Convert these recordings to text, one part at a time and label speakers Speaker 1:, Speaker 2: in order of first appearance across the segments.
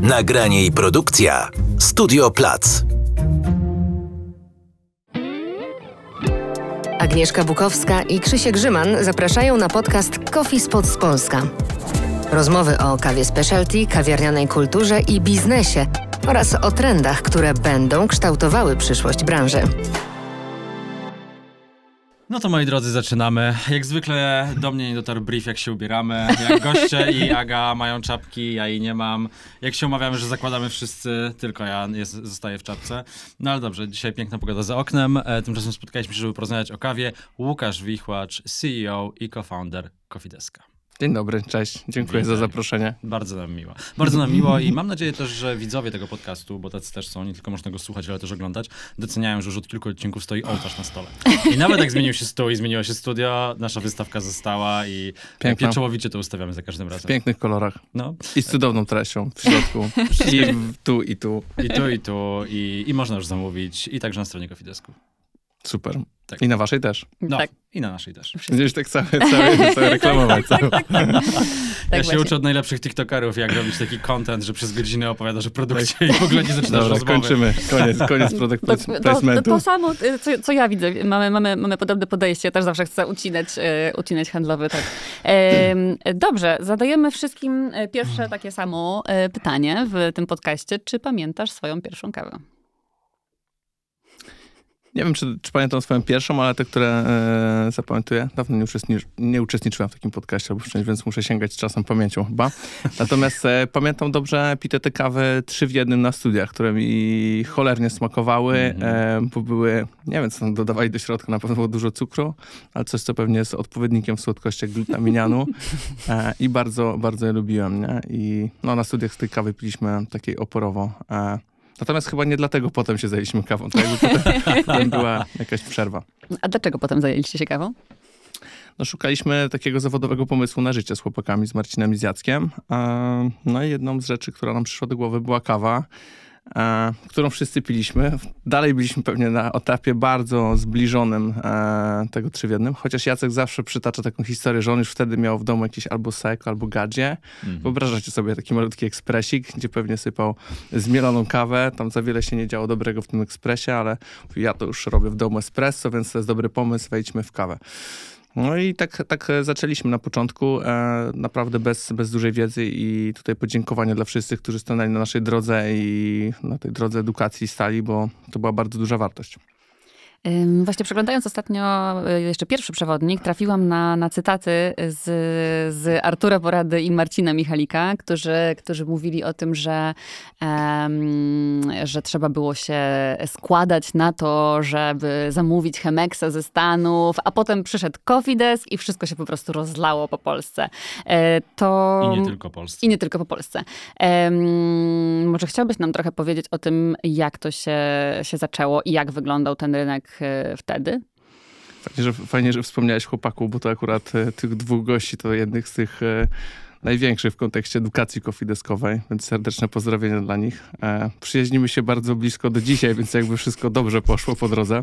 Speaker 1: Nagranie i produkcja Studio Plac.
Speaker 2: Agnieszka Bukowska i Krzysiek Grzyman zapraszają na podcast Coffee z Polska. Rozmowy o kawie specialty, kawiarnianej kulturze i biznesie oraz o trendach, które będą kształtowały przyszłość branży.
Speaker 1: No to moi drodzy, zaczynamy. Jak zwykle do mnie nie dotarł brief, jak się ubieramy. Jak goście i Aga mają czapki, ja jej nie mam. Jak się umawiamy, że zakładamy wszyscy, tylko ja jest, zostaję w czapce. No ale dobrze, dzisiaj piękna pogoda za oknem. E, tymczasem spotkaliśmy się, żeby porozmawiać o kawie. Łukasz Wichłacz, CEO i co-founder Cofideska. Dzień dobry, cześć. Dziękuję Dzień za zaproszenie. Bardzo nam miło. Bardzo nam miło i mam nadzieję też, że widzowie tego podcastu, bo tacy też są, nie tylko można go słuchać, ale też oglądać, doceniają, że już od kilku odcinków stoi ołtarz na stole. I nawet jak zmienił się stół i zmieniło się studio, nasza wystawka została i Piękna. pieczołowicie to ustawiamy za każdym razem. W pięknych
Speaker 3: kolorach. No.
Speaker 1: I z cudowną treścią w środku. I tu, i tu. I tu, i tu. I, i można już zamówić i także na stronie Kofidesku. Super. Tak. I na waszej też. No, tak. i na naszej też. Będziesz tak cały, cały, cały reklamować. Cały. tak, tak, tak, tak. tak, ja się uczę od najlepszych TikTokerów, jak robić taki content, że przez godzinę opowiadasz o produkcie i w ogóle nie zaczynasz Dobra, rozmowy. kończymy. Koniec, koniec product to, placementu. To, to, to
Speaker 2: samo, y, co, co, ja widzę. Mamy, mamy, mamy podobne podejście. Ja też zawsze chcę ucinać, y, ucinać handlowy. Tak. E, dobrze, zadajemy wszystkim y, pierwsze mm. takie samo pytanie w tym podcaście. Czy pamiętasz swoją pierwszą kawę?
Speaker 3: Nie wiem, czy, czy pamiętam swoją pierwszą, ale te, które e, zapamiętuję, dawno nie, uczestniczy, nie uczestniczyłem w takim podcaście albo wcześniej, więc muszę sięgać czasem pamięcią chyba. Natomiast e, pamiętam dobrze pitety te kawy trzy w jednym na studiach, które mi cholernie smakowały, mhm. e, bo były, nie wiem, co tam dodawali do środka, na pewno było dużo cukru, ale coś, co pewnie jest odpowiednikiem słodkości glutaminianu e, i bardzo, bardzo je lubiłem, nie? I no, na studiach z tej kawy piliśmy takiej oporowo. E, Natomiast chyba nie dlatego potem się zajęliśmy kawą, tak? to była jakaś przerwa.
Speaker 2: A dlaczego potem zajęliście się kawą?
Speaker 3: No, szukaliśmy takiego zawodowego pomysłu na życie z chłopakami, z Marcinem i z Jackiem. No i jedną z rzeczy, która nam przyszła do głowy była kawa e, którą wszyscy piliśmy. Dalej byliśmy pewnie na etapie bardzo zbliżonym e, tego trzywiednym, chociaż Jacek zawsze przytacza taką historię, że on już wtedy miał w domu jakiś albo seko, albo gadzie. Mhm. Wyobrażacie sobie taki malutki ekspresik, gdzie pewnie sypał zmieloną kawę, tam za wiele się nie działo dobrego w tym ekspresie, ale ja to już robię w domu espresso, więc to jest dobry pomysł, wejdźmy w kawę. No i tak, tak zaczęliśmy na początku, e, naprawdę bez, bez dużej wiedzy i tutaj podziękowania dla wszystkich, którzy stanęli na naszej drodze i na tej drodze edukacji stali, bo to była bardzo duża wartość.
Speaker 2: Właśnie przeglądając ostatnio y, jeszcze pierwszy przewodnik, trafiłam na, na cytaty z, z Artura Porady i Marcina Michalika, którzy, którzy mówili o tym, że, um, że trzeba było się składać na to, żeby zamówić chemexa ze Stanów, a potem przyszedł Cofidesk i wszystko się po prostu rozlało po Polsce. E, to... I nie tylko Polsce. I nie tylko po Polsce. może chciałbyś nam trochę powiedzieć o tym, jak to się, się zaczęło i jak wyglądał ten rynek tak, e, wtedy?
Speaker 3: Fajnie że, fajnie, że wspomniałeś chłopaku, bo to akurat e, tych dwóch gości to jednych z tych e, największych w kontekście edukacji kofideskowej, więc serdeczne pozdrowienia dla nich. E, przyjaźnimy się bardzo blisko do dzisiaj, więc jakby wszystko dobrze poszło po drodze.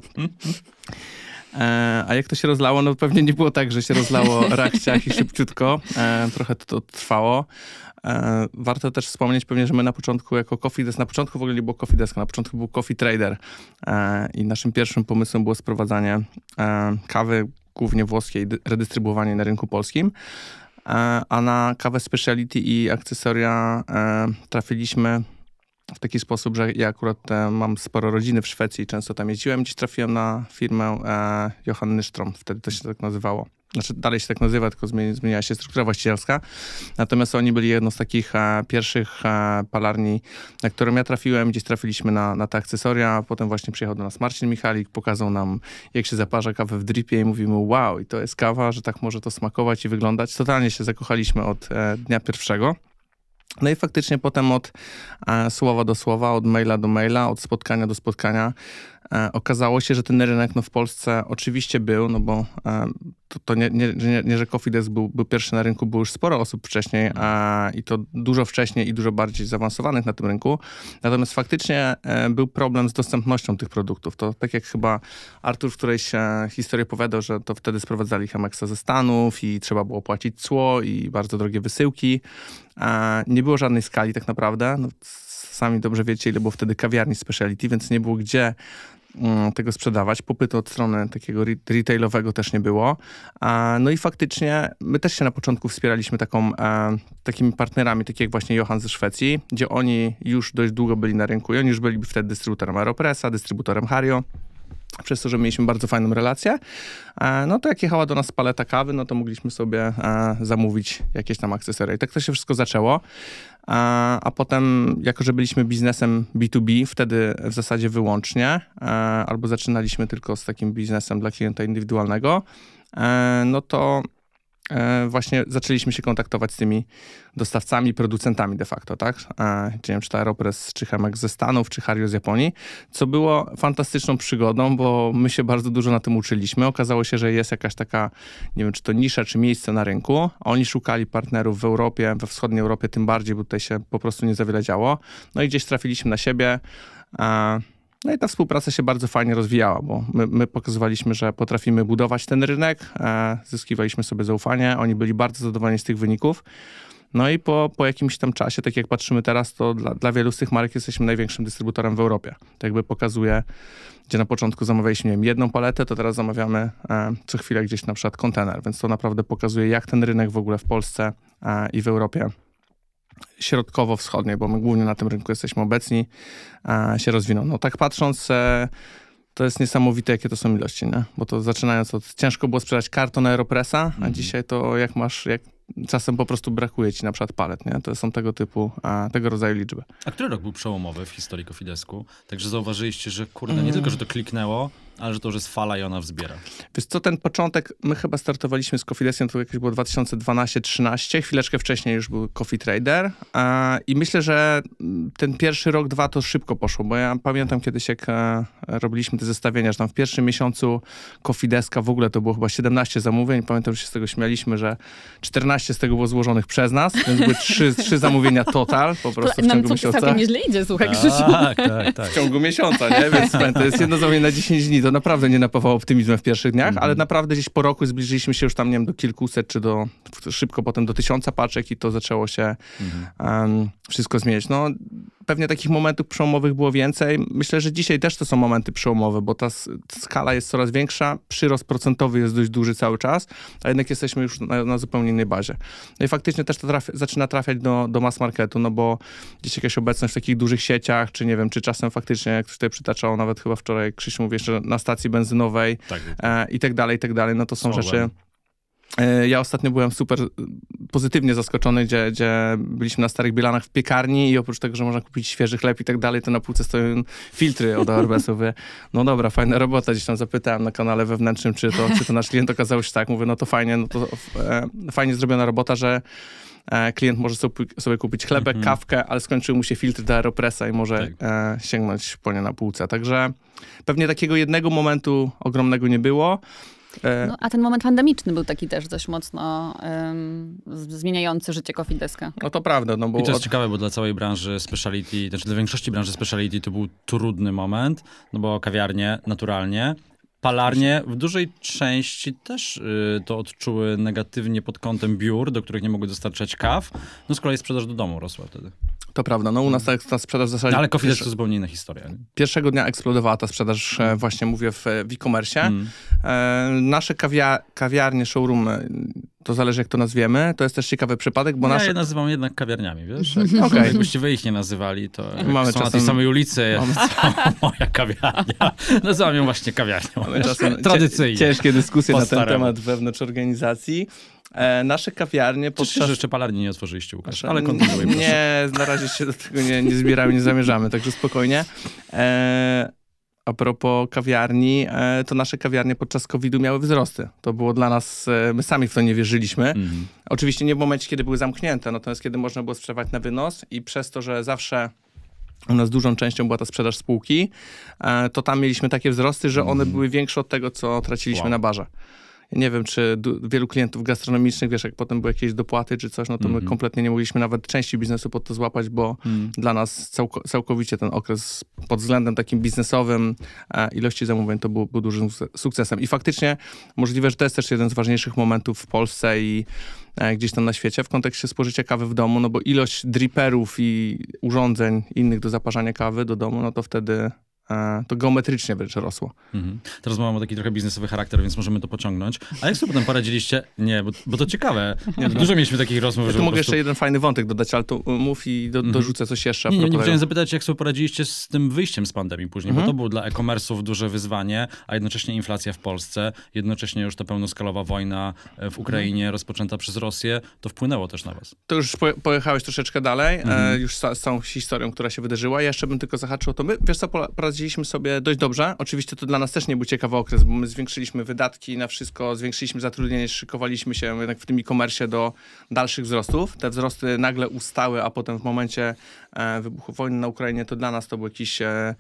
Speaker 3: E, a jak to się rozlało, no pewnie nie było tak, że się rozlało rachciach i szybciutko. E, trochę to, to trwało. E, warto też wspomnieć pewnie, że my na początku jako Coffee Desk, na początku w ogóle nie było Coffee Desk, na początku był Coffee Trader i naszym pierwszym pomysłem było sprowadzanie kawy głównie włoskiej, redystrybuowanie na rynku polskim. A na kawę speciality i akcesoria trafiliśmy w taki sposób, że ja akurat e, mam sporo rodziny w Szwecji i często tam jeździłem. Dziś trafiłem na firmę e, Johanny Strom, wtedy to się tak nazywało. Znaczy dalej się tak nazywa, tylko zmieniała się struktura właścicielska. Natomiast oni byli jedną z takich e, pierwszych e, palarni, na którą ja trafiłem, gdzieś trafiliśmy na, na te akcesoria. Potem właśnie przyjechał do nas Marcin Michalik, pokazał nam, jak się zaparza kawę w dripie i mówimy, wow, i to jest kawa, że tak może to smakować i wyglądać. Totalnie się zakochaliśmy od e, dnia pierwszego. No i faktycznie potem od e, słowa do słowa, od maila do maila, od spotkania do spotkania E, okazało się, że ten rynek no, w Polsce oczywiście był, no bo e, to, to nie, nie, nie, nie, że Cofides był, był pierwszy na rynku, było już sporo osób wcześniej a, e, i to dużo wcześniej i dużo bardziej zaawansowanych na tym rynku. Natomiast faktycznie był problem z dostępnością tych produktów. To tak jak chyba Artur w którejś historii opowiadał, że to wtedy sprowadzali Chemexa ze Stanów i trzeba było płacić cło i bardzo drogie wysyłki. nie było żadnej skali tak naprawdę. No, sami dobrze wiecie, ile było wtedy kawiarni speciality, więc nie było gdzie Mm, tego sprzedawać. Popytu od strony takiego retailowego też nie było. No i faktycznie my też się na początku wspieraliśmy taką, e, takimi partnerami, takich jak właśnie Johan ze Szwecji, gdzie oni już dość długo byli na rynku i oni już byli wtedy dystrybutorem Aeropressa, dystrybutorem Hario przez to, że mieliśmy bardzo fajną relację, e, no to jak jechała do nas paleta kawy, no to mogliśmy sobie e, zamówić jakieś tam akcesoria. I tak to się wszystko zaczęło a, a potem, jako że byliśmy biznesem B2B, wtedy w zasadzie wyłącznie, e, albo zaczynaliśmy tylko z takim biznesem dla klienta indywidualnego, e, no to E, właśnie zaczęliśmy się kontaktować z tymi dostawcami, producentami de facto, tak? Czy e, nie wiem, czy to Aeropress, czy Hemek ze Stanów, czy Hario z Japonii, co było fantastyczną przygodą, bo my się bardzo dużo na tym uczyliśmy. Okazało się, że jest jakaś taka, nie wiem, czy to nisza, czy miejsce na rynku. Oni szukali partnerów w Europie, we wschodniej Europie tym bardziej, bo tutaj się po prostu nie za wiele działo. No i gdzieś trafiliśmy na siebie. E, no i ta współpraca się bardzo fajnie rozwijała, bo my, my pokazywaliśmy, że potrafimy budować ten rynek, e, zyskiwaliśmy sobie zaufanie, oni byli bardzo zadowoleni z tych wyników. No i po, po jakimś tam czasie, tak jak patrzymy teraz, to dla, dla wielu z tych marek jesteśmy największym dystrybutorem w Europie. To jakby pokazuje, gdzie na początku zamawialiśmy wiem, jedną paletę, to teraz zamawiamy e, co chwilę gdzieś na przykład kontener, więc to naprawdę pokazuje, jak ten rynek w ogóle w Polsce e, i w Europie środkowo-wschodniej, bo my głównie na tym rynku jesteśmy obecni, się rozwiną. No tak patrząc, e, to jest niesamowite, jakie to są ilości, nie? Bo to zaczynając od, ciężko było sprzedać karton Aeropressa, a mhm. dzisiaj to jak masz, jak czasem po prostu brakuje ci na przykład palet, nie? To są tego typu, a, tego rodzaju
Speaker 1: liczby. A który rok był przełomowy w historii Kofidesku? Także zauważyliście, że kurde, nie mm. tylko, że to kliknęło, ale że to już jest fala i ona wzbiera.
Speaker 3: Wiesz co, ten początek, my chyba startowaliśmy z Coffee to jakieś było 2012-13, chwileczkę wcześniej już był Coffee Trader i myślę, że mm, ten pierwszy rok, dwa to szybko poszło, bo ja pamiętam kiedyś jak e, robiliśmy te zestawienia, że tam w pierwszym miesiącu Coffee Deska w ogóle to było chyba 17 zamówień, pamiętam, że się z tego śmialiśmy, że 14 z tego było złożonych przez nas, więc były 3, 3 zamówienia total po prostu w ciągu miesiąca. Nam całkiem nieźle idzie, słuchaj Tak, tak, tak. W ciągu miesiąca, nie? Więc to jest jedno zamówienie na 10 dni, to naprawdę nie napawało optymizmem w pierwszych dniach, mm -hmm. ale naprawdę gdzieś po roku zbliżyliśmy się już tam, nie wiem, do kilkuset czy do, szybko potem do tysiąca paczek i to zaczęło się mm -hmm. um, wszystko zmieniać. No, pewnie takich momentów przełomowych było więcej. Myślę, że dzisiaj też to są momenty przełomowe, bo ta skala jest coraz większa, przyrost procentowy jest dość duży cały czas, a jednak jesteśmy już na, na zupełnie innej bazie. No i faktycznie też to zaczyna trafiać do, do mass marketu, no bo gdzieś jakaś obecność w takich dużych sieciach, czy nie wiem, czy czasem faktycznie, jak tutaj przytaczał nawet chyba wczoraj Krzyś mówił jeszcze na stacji benzynowej tak. e, i tak dalej, i tak dalej, no to są Słowem. rzeczy E, ja ostatnio byłem super pozytywnie zaskoczony, gdzie, gdzie byliśmy na Starych Bielanach w piekarni i oprócz tego, że można kupić świeży chleb i tak dalej, to na półce stoją filtry od Arbesu. no dobra, fajna robota. Gdzieś tam zapytałem na kanale wewnętrznym, czy to, czy to nasz klient. okazał się tak. Mówię, no to fajnie, no to e, fajnie zrobiona robota, że e, klient może sobie kupić chlebek, mhm. kawkę, ale skończył mu się filtr do Aeropressa i może tak. e, sięgnąć po nie na półce. Także pewnie takiego jednego momentu ogromnego nie było. E, no,
Speaker 2: a ten moment pandemiczny był taki też dość mocno um, zmieniający życie Coffee No
Speaker 1: to prawda. No bo I to jest od... ciekawe, bo dla całej branży speciality, znaczy dla większości branży speciality to był trudny moment, no bo kawiarnie naturalnie Palarnie w dużej części też y, to odczuły negatywnie pod kątem biur, do których nie mogły dostarczać kaw. No z kolei sprzedaż do domu rosła wtedy. To prawda,
Speaker 3: no u nas ta, ta
Speaker 1: sprzedaż w zasadzie... No, ale Coffee to zupełnie inna historia.
Speaker 3: Nie? Pierwszego dnia eksplodowała ta sprzedaż, e, właśnie mówię, w e, e-commerce. Mm. E, nasze kawia kawiarnie, showroomy e, to zależy jak to nazwiemy. To jest też ciekawy przypadek, bo ja nasze... je
Speaker 1: nazywam jednak kawiarniami, wiesz? Tak. okay. Jakbyście wy ich nie nazywali, to mamy są czasem... na tej samej ulicy Mamy... moja kawiarnia. Nazywam ją właśnie kawiarnią. Mamy czasem tradycyjnie. Ciężkie dyskusje na ten temat
Speaker 3: wewnątrz organizacji. E, nasze kawiarnie podczas... Czy jeszcze palarni nie otworzyliście, Łukasz? Ale kontynuuj, proszę. Nie, na razie się do tego nie, nie zbieramy, nie zamierzamy, także spokojnie. E, a propos kawiarni, e, to nasze kawiarnie podczas COVID-u miały wzrosty. To było dla nas, e, my sami w to nie wierzyliśmy. Mhm. Oczywiście nie w momencie, kiedy były zamknięte, natomiast kiedy można było sprzedawać na wynos i przez to, że zawsze u nas dużą częścią była ta sprzedaż spółki, e, to tam mieliśmy takie wzrosty, że one mhm. były większe od tego, co traciliśmy wow. na barze nie wiem, czy wielu klientów gastronomicznych, wiesz, jak potem były jakieś dopłaty czy coś, no to mm -hmm. my mhm. kompletnie nie mogliśmy nawet części biznesu pod to złapać, bo mm. dla nas całkowicie ten okres pod względem takim biznesowym e, ilości zamówień to był, był dużym sukcesem. I faktycznie możliwe, że to jest też jeden z ważniejszych momentów w Polsce i e, gdzieś tam na świecie w kontekście spożycia kawy w domu, no bo ilość driperów i urządzeń innych do zaparzania kawy do domu, no to wtedy E, to geometrycznie wręcz rosło.
Speaker 1: Mhm. Teraz mamy taki trochę biznesowy charakter, więc możemy to pociągnąć. A jak sobie potem poradziliście? Nie, bo, bo to ciekawe. Nie, no. Dużo mieliśmy takich rozmów. Ja tu mogę prostu... jeszcze
Speaker 3: jeden fajny wątek dodać, ale to y, mów i do, mhm. dorzucę coś
Speaker 1: jeszcze. Nie, nie, nie chciałem zapytać, jak sobie poradziliście z tym wyjściem z pandemii później, mhm. bo to było dla e-commerce'ów duże wyzwanie, a jednocześnie inflacja w Polsce, jednocześnie już ta pełnoskalowa wojna e, w Ukrainie mhm. rozpoczęta przez Rosję, to wpłynęło też na was.
Speaker 3: To już pojechałeś troszeczkę dalej, e, mhm. już z, z całą historią, która się wydarzyła. Ja jeszcze bym tylko zahaczył to. My, wiesz co, poradziliśmy radziliśmy sobie dość dobrze. Oczywiście to dla nas też nie był ciekawy okres, bo my zwiększyliśmy wydatki na wszystko, zwiększyliśmy zatrudnienie, szykowaliśmy się jednak w tym e-commerce do dalszych wzrostów. Te wzrosty nagle ustały, a potem w momencie e, wybuchu wojny na Ukrainie to dla nas to był jakiś e,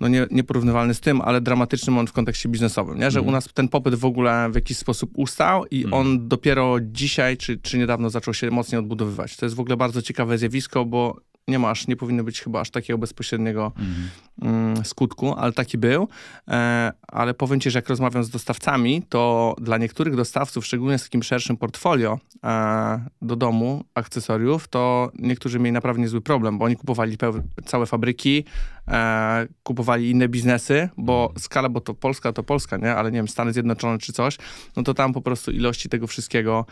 Speaker 3: no nie, nieporównywalny z tym, ale dramatyczny moment w kontekście biznesowym, nie? że mm. u nas ten popyt w ogóle w jakiś sposób ustał i mm. on dopiero dzisiaj czy, czy niedawno zaczął się mocniej odbudowywać. To jest w ogóle bardzo ciekawe zjawisko, bo nie masz, nie powinno być chyba aż takiego bezpośredniego mhm. Mm, skutku, ale taki był. E, ale powiem ci, że jak rozmawiam z dostawcami, to dla niektórych dostawców, szczególnie z takim szerszym portfolio e, do domu akcesoriów, to niektórzy mieli naprawdę niezły problem, bo oni kupowali całe fabryki, e, kupowali inne biznesy, bo skala, bo to Polska to Polska, nie? Ale nie wiem, Stany Zjednoczone czy coś, no to tam po prostu ilości tego wszystkiego.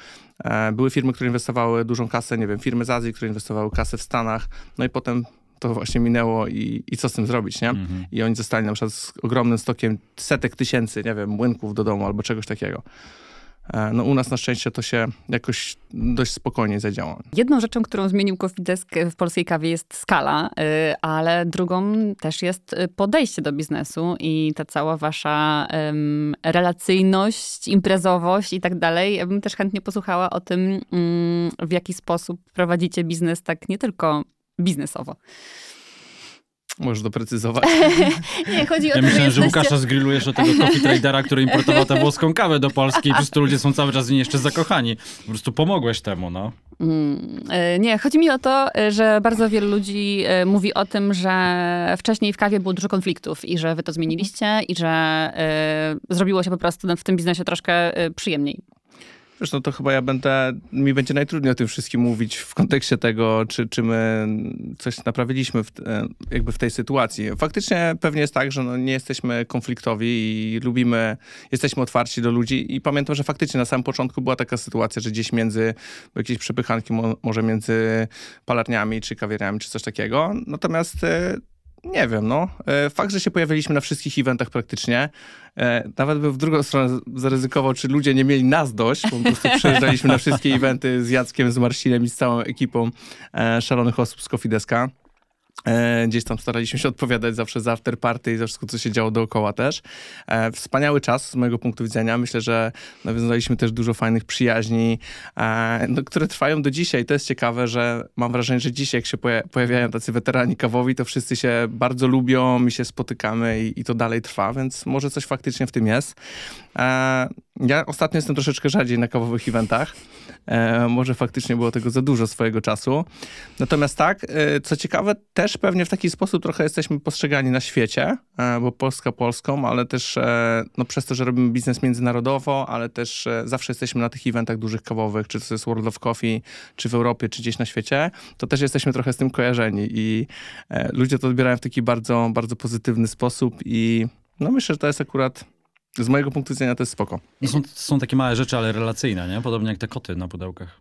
Speaker 3: E, były firmy, które inwestowały dużą kasę, nie wiem, firmy z Azji, które inwestowały kasę w Stanach, no i potem to właśnie minęło i, i co z tym zrobić, nie? Mhm. I oni zostali na przykład z ogromnym stokiem setek tysięcy, nie wiem, młynków do domu albo czegoś takiego. E, no, u nas na szczęście to się jakoś dość spokojnie zadziała.
Speaker 2: Jedną rzeczą, którą zmienił Coffee Desk w polskiej kawie jest skala, y, ale drugą też jest y, podejście do biznesu i ta cała wasza um, relacyjność, imprezowość i tak dalej. Ja bym też chętnie posłuchała o tym, um, w jaki sposób prowadzicie biznes tak nie tylko biznesowo.
Speaker 1: Możesz doprecyzować. nie, chodzi o ja to, myślałem, że, że Łukasza zgrillujesz o tego coffee tradera, który importował tę włoską kawę do Polski i po prostu ludzie są cały czas w niej jeszcze zakochani. Po prostu pomogłeś temu, no.
Speaker 2: Mm, e, nie, chodzi mi o to, e, że bardzo wielu ludzi e, mówi o tym, że wcześniej w kawie było dużo konfliktów i że wy to zmieniliście i że y, zrobiło się po prostu w tym biznesie troszkę przyjemniej. Wiesz, no to chyba
Speaker 3: ja będę, mi będzie najtrudniej o tym wszystkim mówić w kontekście tego, czy, czy my coś naprawiliśmy w, e, jakby w tej sytuacji. Faktycznie pewnie jest tak, że no nie jesteśmy konfliktowi i lubimy, jesteśmy otwarci do ludzi i pamiętam, że faktycznie na samym początku była taka sytuacja, że gdzieś między, jakieś przepychanki mo, może między palarniami czy kawiarniami czy coś takiego, natomiast e, nie wiem, no. E, fakt, że się pojawiliśmy na wszystkich eventach praktycznie, e, nawet bym w drugą stronę zaryzykował, czy ludzie nie mieli nas dość, bo po prostu przejeżdżaliśmy na wszystkie eventy z Jackiem, z Marcinem i z całą ekipą e, szalonych osób z Kofideska. E, gdzieś tam staraliśmy się odpowiadać zawsze za after party i za wszystko, co się działo dookoła też. E, wspaniały czas z mojego punktu widzenia. Myślę, że nawiązaliśmy też dużo fajnych przyjaźni, e, no, które trwają do dzisiaj. To jest ciekawe, że mam wrażenie, że dzisiaj jak się pojawiają tacy weterani kawowi, to wszyscy się bardzo lubią i się spotykamy i, i to dalej trwa, więc może coś faktycznie w tym jest. Ja ostatnio jestem troszeczkę rzadziej na kawowych eventach. E, może faktycznie było tego za dużo swojego czasu. Natomiast tak, e, co ciekawe, też pewnie w taki sposób trochę jesteśmy postrzegani na świecie, e, bo Polska Polską, ale też e, no, przez to, że robimy biznes międzynarodowo, ale też e, zawsze jesteśmy na tych eventach dużych kawowych, czy to jest World of Coffee, czy w Europie, czy gdzieś na świecie, to też jesteśmy trochę z tym kojarzeni i e, ludzie to odbierają w taki bardzo, bardzo pozytywny sposób i no myślę, że to jest akurat z mojego punktu widzenia to jest spoko. No są, są takie małe rzeczy, ale relacyjne, nie? Podobnie jak te
Speaker 1: koty na pudełkach.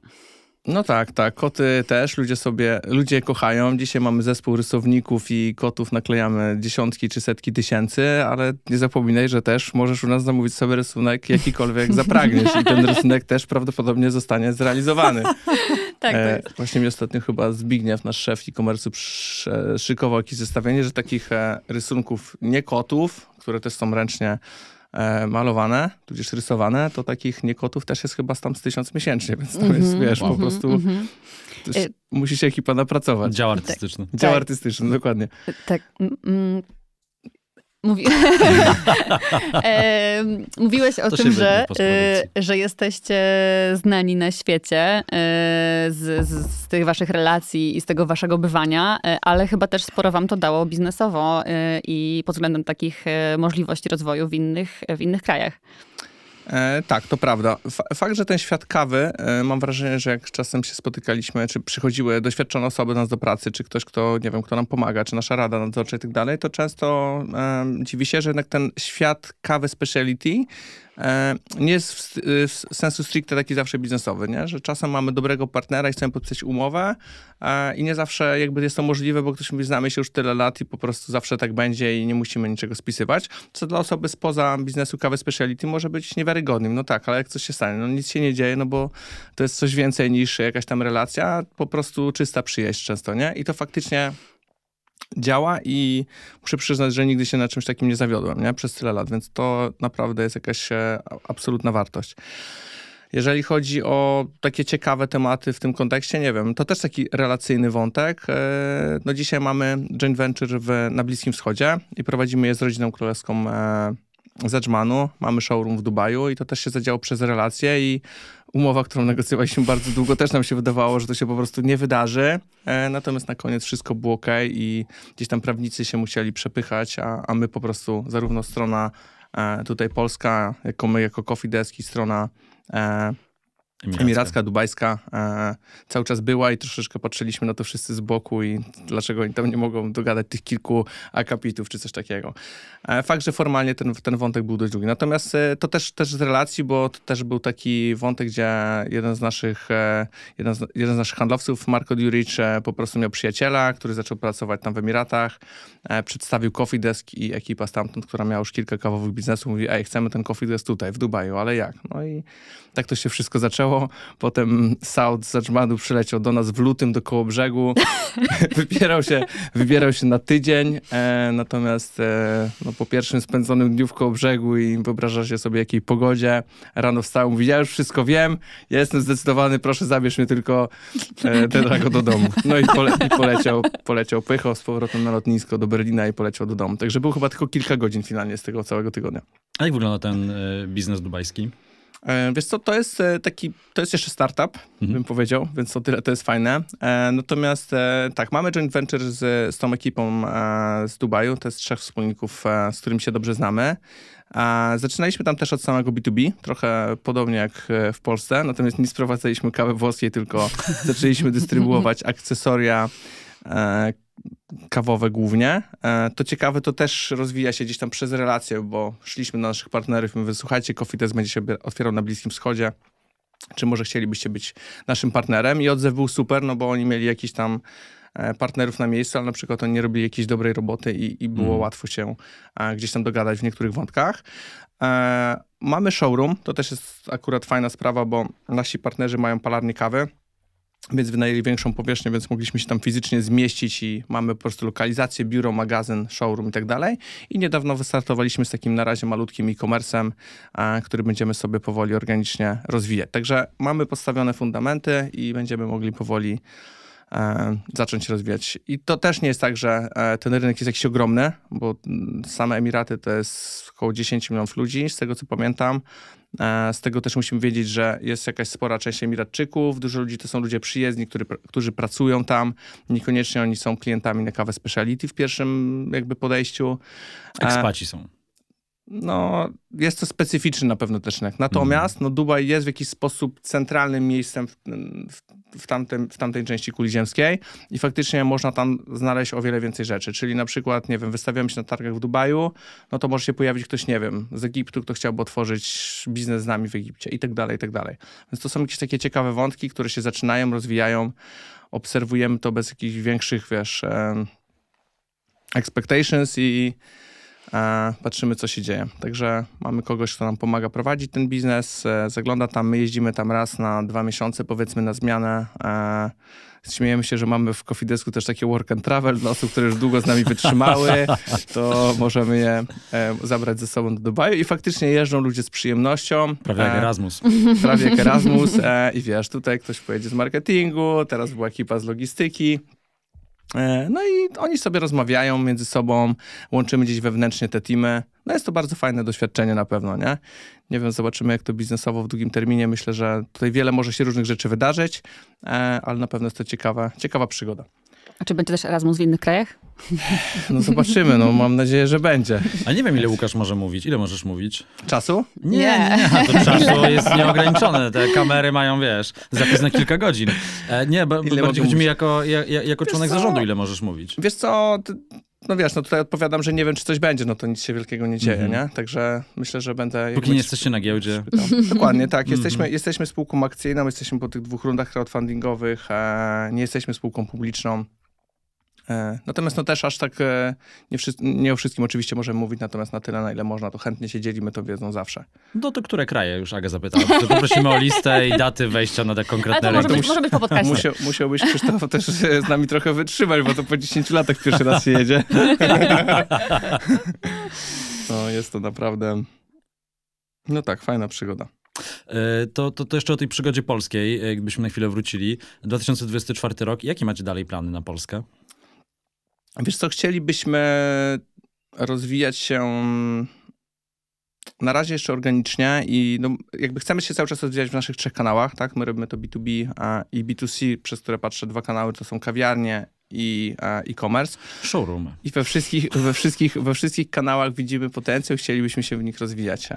Speaker 3: No tak, tak. Koty też, ludzie sobie, ludzie kochają. Dzisiaj mamy zespół rysowników i kotów naklejamy dziesiątki czy setki tysięcy, ale nie zapominaj, że też możesz u nas zamówić sobie rysunek jakikolwiek zapragniesz i ten rysunek też prawdopodobnie zostanie zrealizowany. tak, e, tak. Właśnie mi ostatnio chyba Zbigniew, nasz szef e-commerce, szykował jakieś zestawienie, że takich e, rysunków nie kotów, które też są ręcznie E, malowane, tudzież rysowane, to takich niekotów też jest chyba tam z tysiąc miesięcznie, więc tam mhm, mm -hmm, jest, wiesz, po mhm, prostu mm -hmm. musi się ekipa napracować. Dział artystyczny.
Speaker 2: Tak, Dział artystyczny, dokładnie. Tak. Mm, mm, Mówi... e, mówiłeś o to tym, że, e, że jesteście znani na świecie e, z, z, z, tych waszych relacji i z tego waszego bywania, e, ale chyba też sporo wam to dało biznesowo i pod względem takich możliwości rozwoju w innych, w innych krajach.
Speaker 3: E, tak, to prawda. F fakt, że ten świat kawy, e, mam wrażenie, że jak czasem się spotykaliśmy, czy przychodziły doświadczone osoby do nas do pracy, czy ktoś, kto, nie wiem, kto nam pomaga, czy nasza rada nadzorcza i tak dalej, to często e, dziwi się, że jednak ten świat kawy speciality E, nie jest w, y, w sensu stricte taki zawsze biznesowy, nie? że czasem mamy dobrego partnera i chcemy podpisać umowę e, i nie zawsze jakby jest to możliwe, bo ktoś mówi, znamy się już tyle lat i po prostu zawsze tak będzie i nie musimy niczego spisywać, co dla osoby spoza biznesu kawy speciality może być niewiarygodnym. No tak, ale jak coś się stanie, no nic się nie dzieje, no bo to jest coś więcej niż jakaś tam relacja, po prostu czysta przyjaźń często, nie? I to faktycznie działa i muszę przyznać, że nigdy się na czymś takim nie zawiodłem nie? przez tyle lat, więc to naprawdę jest jakaś e, absolutna wartość. Jeżeli chodzi o takie ciekawe tematy w tym kontekście, nie wiem, to też taki relacyjny wątek. E, no dzisiaj mamy joint venture w, na Bliskim Wschodzie i prowadzimy je z rodziną królewską e, Zaczmanu, mamy showroom w Dubaju i to też się zadziało przez relacje i umowa, którą negocjowaliśmy bardzo długo, też nam się wydawało, że to się po prostu nie wydarzy. E, natomiast na koniec wszystko było ok i gdzieś tam prawnicy się musieli przepychać, a, a my po prostu, zarówno strona e, tutaj polska, jako my jako Coffee Desk i strona e, Emiracka. Emiracka, dubajska e, cały czas była i troszeczkę patrzyliśmy na to wszyscy z boku i dlaczego oni tam nie mogą dogadać tych kilku akapitów czy coś takiego. E, fakt, że formalnie ten, ten wątek był dość długi. Natomiast e, to też, też z relacji, bo to też był taki wątek, gdzie jeden z naszych, e, jeden z, jeden z, naszych handlowców, Marko Djuric, e, po prostu miał przyjaciela, który zaczął pracować tam w Emiratach, e, przedstawił Coffee Desk i ekipa stamtąd, która miała już kilka kawowych biznesów, mówi, ej, chcemy ten Coffee Desk tutaj, w Dubaju, ale jak? No i tak to się wszystko zaczęło Potem South z Zaczmadu przyleciał do nas w lutym do Kołobrzegu. wybierał, się, wybierał się na tydzień. E, natomiast e, no, po pierwszym spędzonym dniu w Kołobrzegu i wyobraża się sobie jakiej pogodzie, rano wstał, mówi, ja już wszystko wiem, jestem zdecydowany, proszę zabierz mnie tylko e, drago do domu. No i, pole, i poleciał, poleciał pycho z powrotem na lotnisko do Berlina i poleciał do domu. Także było chyba tylko kilka godzin finalnie z tego całego tygodnia.
Speaker 1: A jak wygląda ten e, biznes dubajski? E, wiesz co, to jest e, taki, to jest jeszcze
Speaker 3: startup, mhm. bym powiedział, więc o tyle to jest fajne. E, natomiast tak, mamy joint venture z, z tą ekipą z Dubaju, to jest trzech wspólników, z którymi się dobrze znamy. Zaczynaliśmy tam też od samego B2B, trochę podobnie jak w Polsce, natomiast nie sprowadzaliśmy kawy włoskiej, tylko zaczęliśmy dystrybuować akcesoria kawowe głównie. E, to ciekawe, to też rozwija się gdzieś tam przez relacje, bo szliśmy do naszych partnerów i mówimy, słuchajcie, Desk będzie się otwierał na Bliskim Wschodzie, czy może chcielibyście być naszym partnerem? I odzew był super, no bo oni mieli jakiś tam e, partnerów na miejscu, ale na przykład oni nie robili jakiejś dobrej roboty i, i było mm. łatwo się e, gdzieś tam dogadać w niektórych wątkach. mamy showroom, to też jest akurat fajna sprawa, bo nasi partnerzy mają palarnię kawy więc wynajęli większą powierzchnię, więc mogliśmy się tam fizycznie zmieścić i mamy po prostu lokalizację, biuro, magazyn, showroom i tak dalej. I niedawno wystartowaliśmy z takim na razie malutkim e-commerce'em, który będziemy sobie powoli organicznie rozwijać. Także mamy postawione fundamenty i będziemy mogli powoli E, zacząć rozwijać. I to też nie jest tak, że e, ten rynek jest jakiś ogromny, bo mm, same Emiraty to jest około 10 milionów ludzi, z tego co pamiętam. E, z tego też musimy wiedzieć, że jest jakaś spora część Emiratczyków. Dużo ludzi to są ludzie przyjezdni, którzy, którzy pracują tam. Niekoniecznie oni są klientami na kawę speciality w pierwszym jakby podejściu. E, Ekspaci są no, jest to specyficzny na pewno też rynek. Natomiast mhm. no, Dubaj jest w jakiś sposób centralnym miejscem w, w, w, tamtym, w tamtej części kuli ziemskiej i faktycznie można tam znaleźć o wiele więcej rzeczy. Czyli na przykład, nie wiem, wystawiamy się na targach w Dubaju, no to może się pojawić ktoś, nie wiem, z Egiptu, kto chciałby otworzyć biznes z nami w Egipcie i tak dalej, i tak dalej. Więc to są jakieś takie ciekawe wątki, które się zaczynają, rozwijają. Obserwujemy to bez jakichś większych, wiesz, expectations i, E, patrzymy, co się dzieje. Także mamy kogoś, kto nam pomaga prowadzić ten biznes, e, zagląda tam, my jeździmy tam raz na dwa miesiące, powiedzmy na zmianę. E, śmiejemy się, że mamy w Kofidesku też takie work and travel dla no, osób, które już długo z nami wytrzymały, to możemy je zabrać ze sobą do Dubaju i faktycznie jeżdżą ludzie z przyjemnością. Prawie jak Erasmus. prawie jak Erasmus i wiesz, tutaj ktoś pojedzie z marketingu, teraz była ekipa z logistyki, E, no i oni sobie rozmawiają między sobą, łączymy gdzieś wewnętrznie te teamy. No jest to bardzo fajne doświadczenie na pewno, nie? Nie wiem, zobaczymy jak to biznesowo w długim terminie. Myślę, że tutaj wiele może się różnych rzeczy wydarzyć, e, ale na pewno jest to ciekawa, ciekawa przygoda.
Speaker 2: A czy będzie też Erasmus w innych krajach? No zobaczymy,
Speaker 1: no mam nadzieję, że będzie. A nie wiem, ile Łukasz może mówić. Ile możesz mówić? Czasu? Nie, nie. nie. To czasu jest nieograniczone. Te kamery mają, wiesz, zapis na kilka godzin. E, nie, ile bardziej chodzi mi jako, jako członek co? zarządu, ile możesz mówić.
Speaker 3: Wiesz co, no wiesz, no tutaj odpowiadam, że nie wiem, czy coś będzie, no to nic się wielkiego nie dzieje, mm -hmm. nie? Także myślę, że będę... Póki nie jesteście na giełdzie. Dokładnie, tak. Mhm. Jesteśmy, mm -hmm. jesteśmy spółką akcyjną, jesteśmy po tych dwóch rundach crowdfundingowych, e, nie jesteśmy spółką publiczną. E. Natomiast no też aż tak e, nie, nie, o wszystkim oczywiście możemy mówić, natomiast na tyle, na ile można, to chętnie się dzielimy to wiedzą zawsze.
Speaker 1: No to które kraje już Aga zapytała? To poprosimy o listę i daty wejścia
Speaker 3: na te konkretne rejestry. Może, może być po podcaście. Musiał, musiałbyś Krzysztof też e, z nami trochę wytrzymać, bo to po 10 latach pierwszy raz się jedzie.
Speaker 1: No jest to naprawdę... No tak, fajna przygoda. To, to, to jeszcze o tej przygodzie polskiej, gdybyśmy na chwilę wrócili. 2024 rok. Jakie macie dalej plany na Polskę?
Speaker 3: Wiesz co, chcielibyśmy rozwijać się na razie jeszcze organicznie i no, jakby chcemy się cały czas rozwijać w naszych trzech kanałach, tak? My robimy to B2B i B2C, przez które patrzę dwa kanały, to są kawiarnie i
Speaker 1: e-commerce. Showroom.
Speaker 3: I we wszystkich, we, wszystkich, we wszystkich kanałach widzimy potencjał, chcielibyśmy się w nich rozwijać. E,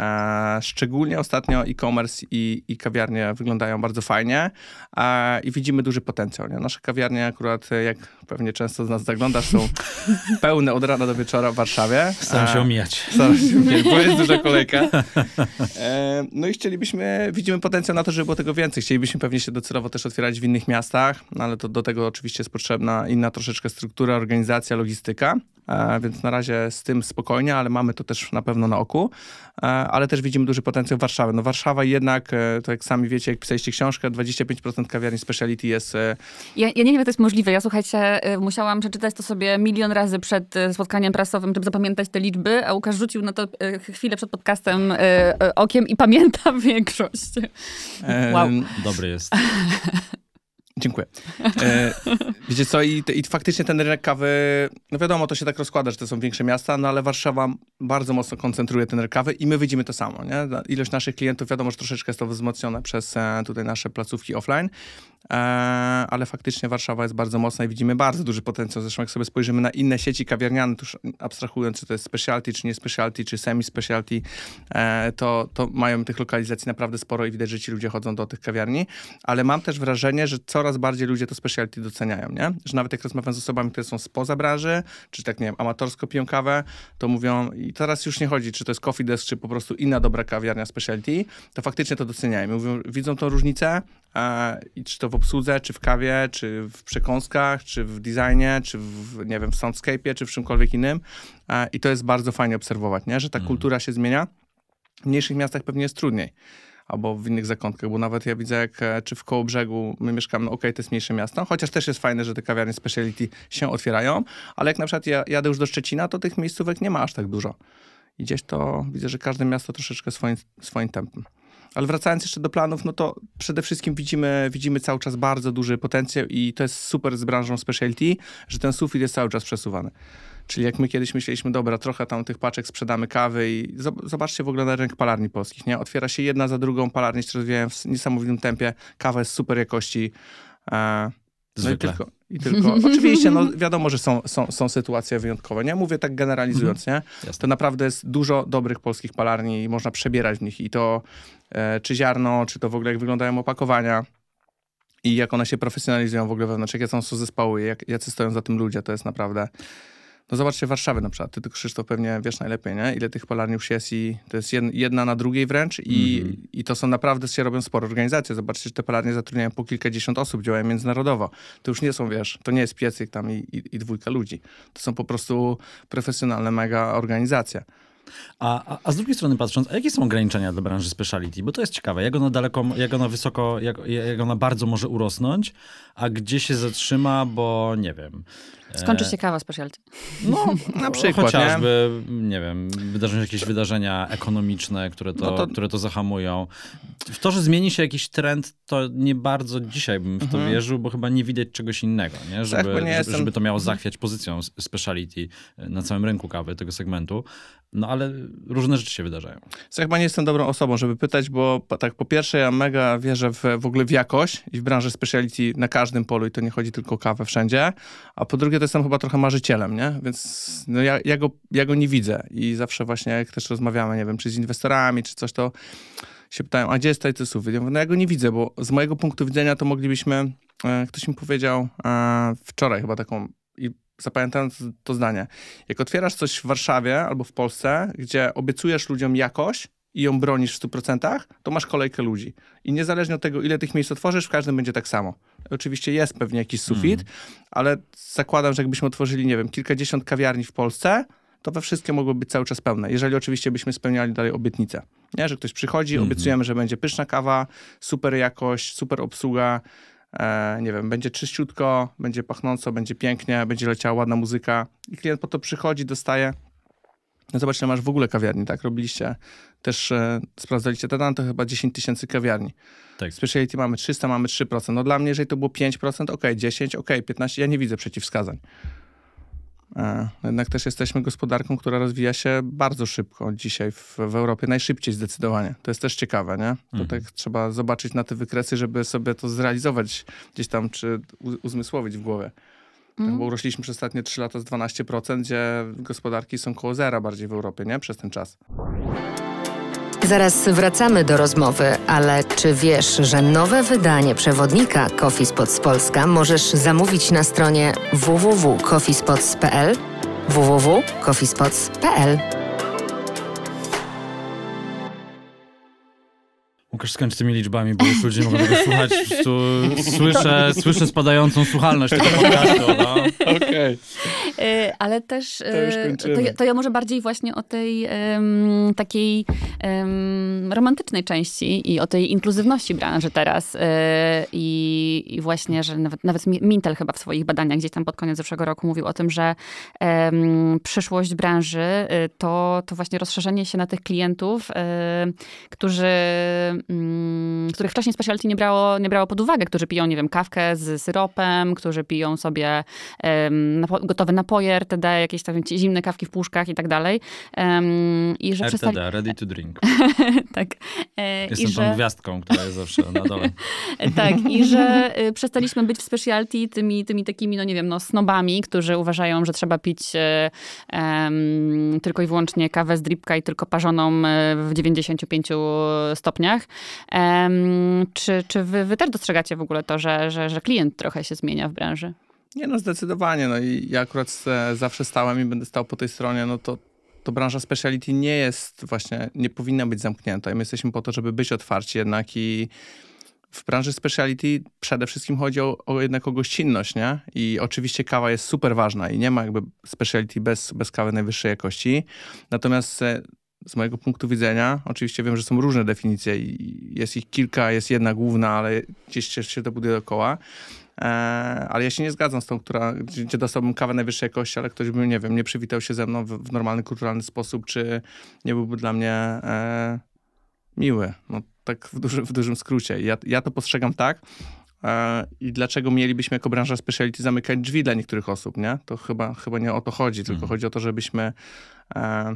Speaker 3: szczególnie ostatnio e-commerce i, i kawiarnie wyglądają bardzo fajnie e, i widzimy duży potencjał. Nie? Nasze kawiarnie akurat, jak pewnie często z nas zaglądasz, są pełne od rana do wieczora w Warszawie. Staram się omijać. Staram się omijać, bo jest duża kolejka. E, no i chcielibyśmy, widzimy potencjał na to, żeby było tego więcej. Chcielibyśmy pewnie się docelowo też otwierać w innych miastach, no ale to do tego oczywiście jest potrzebna inna inna troszeczkę struktura, organizacja, logistyka. E, więc na razie z tym spokojnie, ale mamy to też na pewno na oku. E, ale też widzimy duży potencjał Warszawy. No Warszawa jednak, e, to tak jak sami wiecie, jak pisaliście książkę, 25% kawiarni speciality jest...
Speaker 2: Ja, ja nie wiem, jak to jest możliwe. Ja słuchajcie, musiałam przeczytać to sobie milion razy przed spotkaniem prasowym, żeby zapamiętać te liczby, a Łukasz rzucił na to chwilę przed podcastem okiem i pamięta większość. Wow. Dobry jest.
Speaker 3: Dziękuję. E, wiecie co, i, i faktycznie ten rynek kawy, no wiadomo, to się tak rozkłada, że to są większe miasta, no ale Warszawa bardzo mocno koncentruje ten rynek kawy i my widzimy to samo, nie? Ilość naszych klientów, wiadomo, że troszeczkę jest to wzmocnione przez e, tutaj nasze placówki offline, e, ale faktycznie Warszawa jest bardzo mocna i widzimy bardzo duży potencjał. Zresztą jak sobie spojrzymy na inne sieci kawiarniane, tuż abstrahując, czy to jest specialty, czy nie specialty, czy semi-specialty, e, to, to mają tych lokalizacji naprawdę sporo i widać, że ci ludzie chodzą do tych kawiarni, ale mam też wrażenie, że coraz coraz bardziej ludzie to specialty doceniają, nie? Że nawet jak rozmawiam z osobami, które są spoza branży, czy tak, nie wiem, amatorsko piją kawę, to mówią i teraz już nie chodzi, czy to jest coffee desk, czy po prostu inna dobra kawiarnia specialty, to faktycznie to doceniają. Mówią, widzą tą różnicę, e, i czy to w obsłudze, czy w kawie, czy w przekąskach, czy w designie, czy w, nie wiem, w soundscape'ie, czy w czymkolwiek innym. E, I to jest bardzo fajnie obserwować, nie? że ta mhm. kultura się zmienia. W mniejszych miastach pewnie jest trudniej albo w innych zakątkach, bo nawet ja widzę, jak e, czy w koło brzegu my mieszkamy, ok, no okej, okay, to jest mniejsze miasto, chociaż też jest fajne, że te kawiarnie speciality się otwierają, ale jak na przykład ja jadę już do Szczecina, to tych miejscówek nie ma aż tak dużo. I gdzieś to widzę, że każde miasto troszeczkę swoim, swoim tempem. Ale wracając jeszcze do planów, no to przede wszystkim widzimy, widzimy cały czas bardzo duży potencjał i to jest super z branżą speciality, że ten sufit jest cały czas przesuwany. Czyli jak my kiedyś myśleliśmy, dobra, trochę tam tych paczek sprzedamy kawy i zobaczcie w ogóle na rynek palarni polskich, nie? Otwiera się jedna za drugą, palarnie się rozwijają w niesamowitym tempie, kawa jest super jakości. E, no i tylko, i tylko. Oczywiście, no wiadomo, że są, są, są sytuacje wyjątkowe. Nie mówię tak generalizując, mhm. nie? Jasne. To naprawdę jest dużo dobrych polskich palarni i można przebierać w nich. I to e, czy ziarno, czy to w ogóle jak wyglądają opakowania i jak one się profesjonalizują w ogóle wewnątrz, jakie są zespoły, jak, jacy stoją za tym ludzie, to jest naprawdę no zobaczcie Warszawę na przykład. Ty, Krzysztof, pewnie wiesz najlepiej, nie? Ile tych polarniów jest i to jest jedna na drugiej wręcz i, mm -hmm. i to są naprawdę, się robią spore organizacje. Zobaczcie, że te polarnie zatrudniają po kilkadziesiąt osób, działają międzynarodowo. To już nie są, wiesz, to nie jest piecyk tam i, i, i dwójka ludzi.
Speaker 1: To są po prostu profesjonalne mega organizacje. A, a, a, z drugiej strony patrząc, a jakie są ograniczenia dla branży speciality? Bo to jest ciekawe, jak ona daleko, jak ona wysoko, jak, jak ona bardzo może urosnąć, a gdzie się zatrzyma, bo nie wiem, Skończy się e,
Speaker 2: kawa specialty. No, na przykład. Chociażby,
Speaker 1: nie, nie wiem, wydarzą się jakieś wydarzenia ekonomiczne, które to, no to... które to zahamują. W to, że zmieni się jakiś trend, to nie bardzo dzisiaj bym w to mhm. wierzył, bo chyba nie widać czegoś innego, nie? Tak, żeby, tak, nie żeby, jestem... żeby to miało mhm. zachwiać pozycją speciality e, na całym rynku kawy, tego segmentu. No ale różne rzeczy się wydarzają.
Speaker 3: Ja chyba nie jestem dobrą osobą, żeby pytać, bo tak po pierwsze ja mega wierzę w, w ogóle w jakość i w branży speciality na każdym polu i to nie chodzi tylko o kawę wszędzie, a po drugie to jestem chyba trochę marzycielem, nie? Więc no ja, ja, go, ja go nie widzę i zawsze właśnie, jak też rozmawiamy, nie wiem, czy z inwestorami, czy coś, to się pytają, a gdzie jest Titus Suwy? Ja no ja go nie widzę, bo z mojego punktu widzenia to moglibyśmy, e, ktoś mi powiedział e, wczoraj chyba taką i zapamiętając to, to zdanie. Jak otwierasz coś w Warszawie albo w Polsce, gdzie obiecujesz ludziom jakość, i ją bronisz w 100%, to masz kolejkę ludzi. I niezależnie od tego, ile tych miejsc otworzysz, w każdym będzie tak samo. Oczywiście jest pewnie jakiś sufit, mm. ale zakładam, że jakbyśmy otworzyli, nie wiem, kilkadziesiąt kawiarni w Polsce, to we wszystkie mogły być cały czas pełne, jeżeli oczywiście byśmy spełniali dalej obietnicę. Nie? Że ktoś przychodzi, mm obiecujemy, że będzie pyszna kawa, super jakość, super obsługa, e, nie wiem, będzie czyściutko, będzie pachnąco, będzie pięknie, będzie leciała ładna muzyka i klient po to przychodzi, dostaje no Zobaczcie, masz w ogóle kawiarni, tak? Robiliście też, e, sprawdzaliście ten, no to chyba 10 tysięcy kawiarni. Tak. Specialty mamy 300, mamy 3%. No dla mnie, jeżeli to było 5%, ok, 10, ok, 15, ja nie widzę przeciwwskazań. E, no jednak też jesteśmy gospodarką, która rozwija się bardzo szybko dzisiaj w, w Europie, najszybciej zdecydowanie. To jest też ciekawe, nie? To mhm. tak trzeba zobaczyć na te wykresy, żeby sobie to zrealizować gdzieś tam, czy uzmysłowić w głowie. Mm. Bo urośliśmy przez ostatnie 3 lata z 12%, gdzie gospodarki są koło zera bardziej w Europie, nie? Przez ten czas.
Speaker 2: Zaraz wracamy do rozmowy, ale czy wiesz, że nowe wydanie przewodnika Coffee Spots Polska możesz zamówić na stronie www.coffeespots.pl www.coffeespots.pl
Speaker 1: Łukasz, skończ tymi liczbami, bo już ludzie nie mogą tego słuchać. słyszę, tak. słyszę spadającą słuchalność tego podcastu. No. Okay.
Speaker 2: ale też y, to, to, to, ja może bardziej właśnie o tej takiej romantycznej części i o tej inkluzywności branży teraz. Y, I właśnie, że nawet, nawet Mintel chyba w swoich badaniach gdzieś tam pod koniec zeszłego roku mówił o tym, że przyszłość branży y, to, to właśnie rozszerzenie się na tych klientów, którzy Mm, których wcześniej specialty nie brało, nie brało pod uwagę, którzy piją, nie wiem, kawkę z syropem, którzy piją sobie um, napo gotowe napoje RTD, jakieś tam zimne kawki w puszkach i tak dalej. Um, i że RTD, przestali...
Speaker 1: ready to drink.
Speaker 2: tak. E, Jestem tą że... gwiazdką,
Speaker 1: która jest zawsze na dole.
Speaker 2: tak, i że y, przestaliśmy być w specialty tymi, tymi takimi, no nie wiem, no snobami, którzy uważają, że trzeba pić um, tylko i wyłącznie kawę z dripka i tylko parzoną e, w 95 stopniach. Czy, czy wy, wy też dostrzegacie w ogóle to, że, że, że klient trochę się zmienia w branży?
Speaker 3: Nie no, zdecydowanie. No i ja akurat zawsze stałem i będę stał po tej stronie, no to to branża speciality nie jest właśnie, nie powinna być zamknięta. I my jesteśmy po to, żeby być otwarci jednak i w branży speciality przede wszystkim chodzi o, o jednak o gościnność, nie? I oczywiście kawa jest super ważna i nie ma jakby speciality bez, bez kawy najwyższej jakości. Natomiast e, z mojego punktu widzenia, oczywiście wiem, że są różne definicje i jest ich kilka, jest jedna główna, ale gdzieś się to buduje dookoła. E, ale ja się nie zgadzam z tą, która, gdzie dostałbym kawę najwyższej jakości, ale ktoś by, nie wiem, nie przywitał się ze mną w, normalny, kulturalny sposób, czy nie byłby dla mnie e, miły. No, tak w, dużym w dużym skrócie. Ja, ja to postrzegam tak, e, i dlaczego mielibyśmy jako branża speciality zamykać drzwi dla niektórych osób, nie? To chyba, chyba nie o to chodzi, tylko mhm. chodzi o to, żebyśmy e,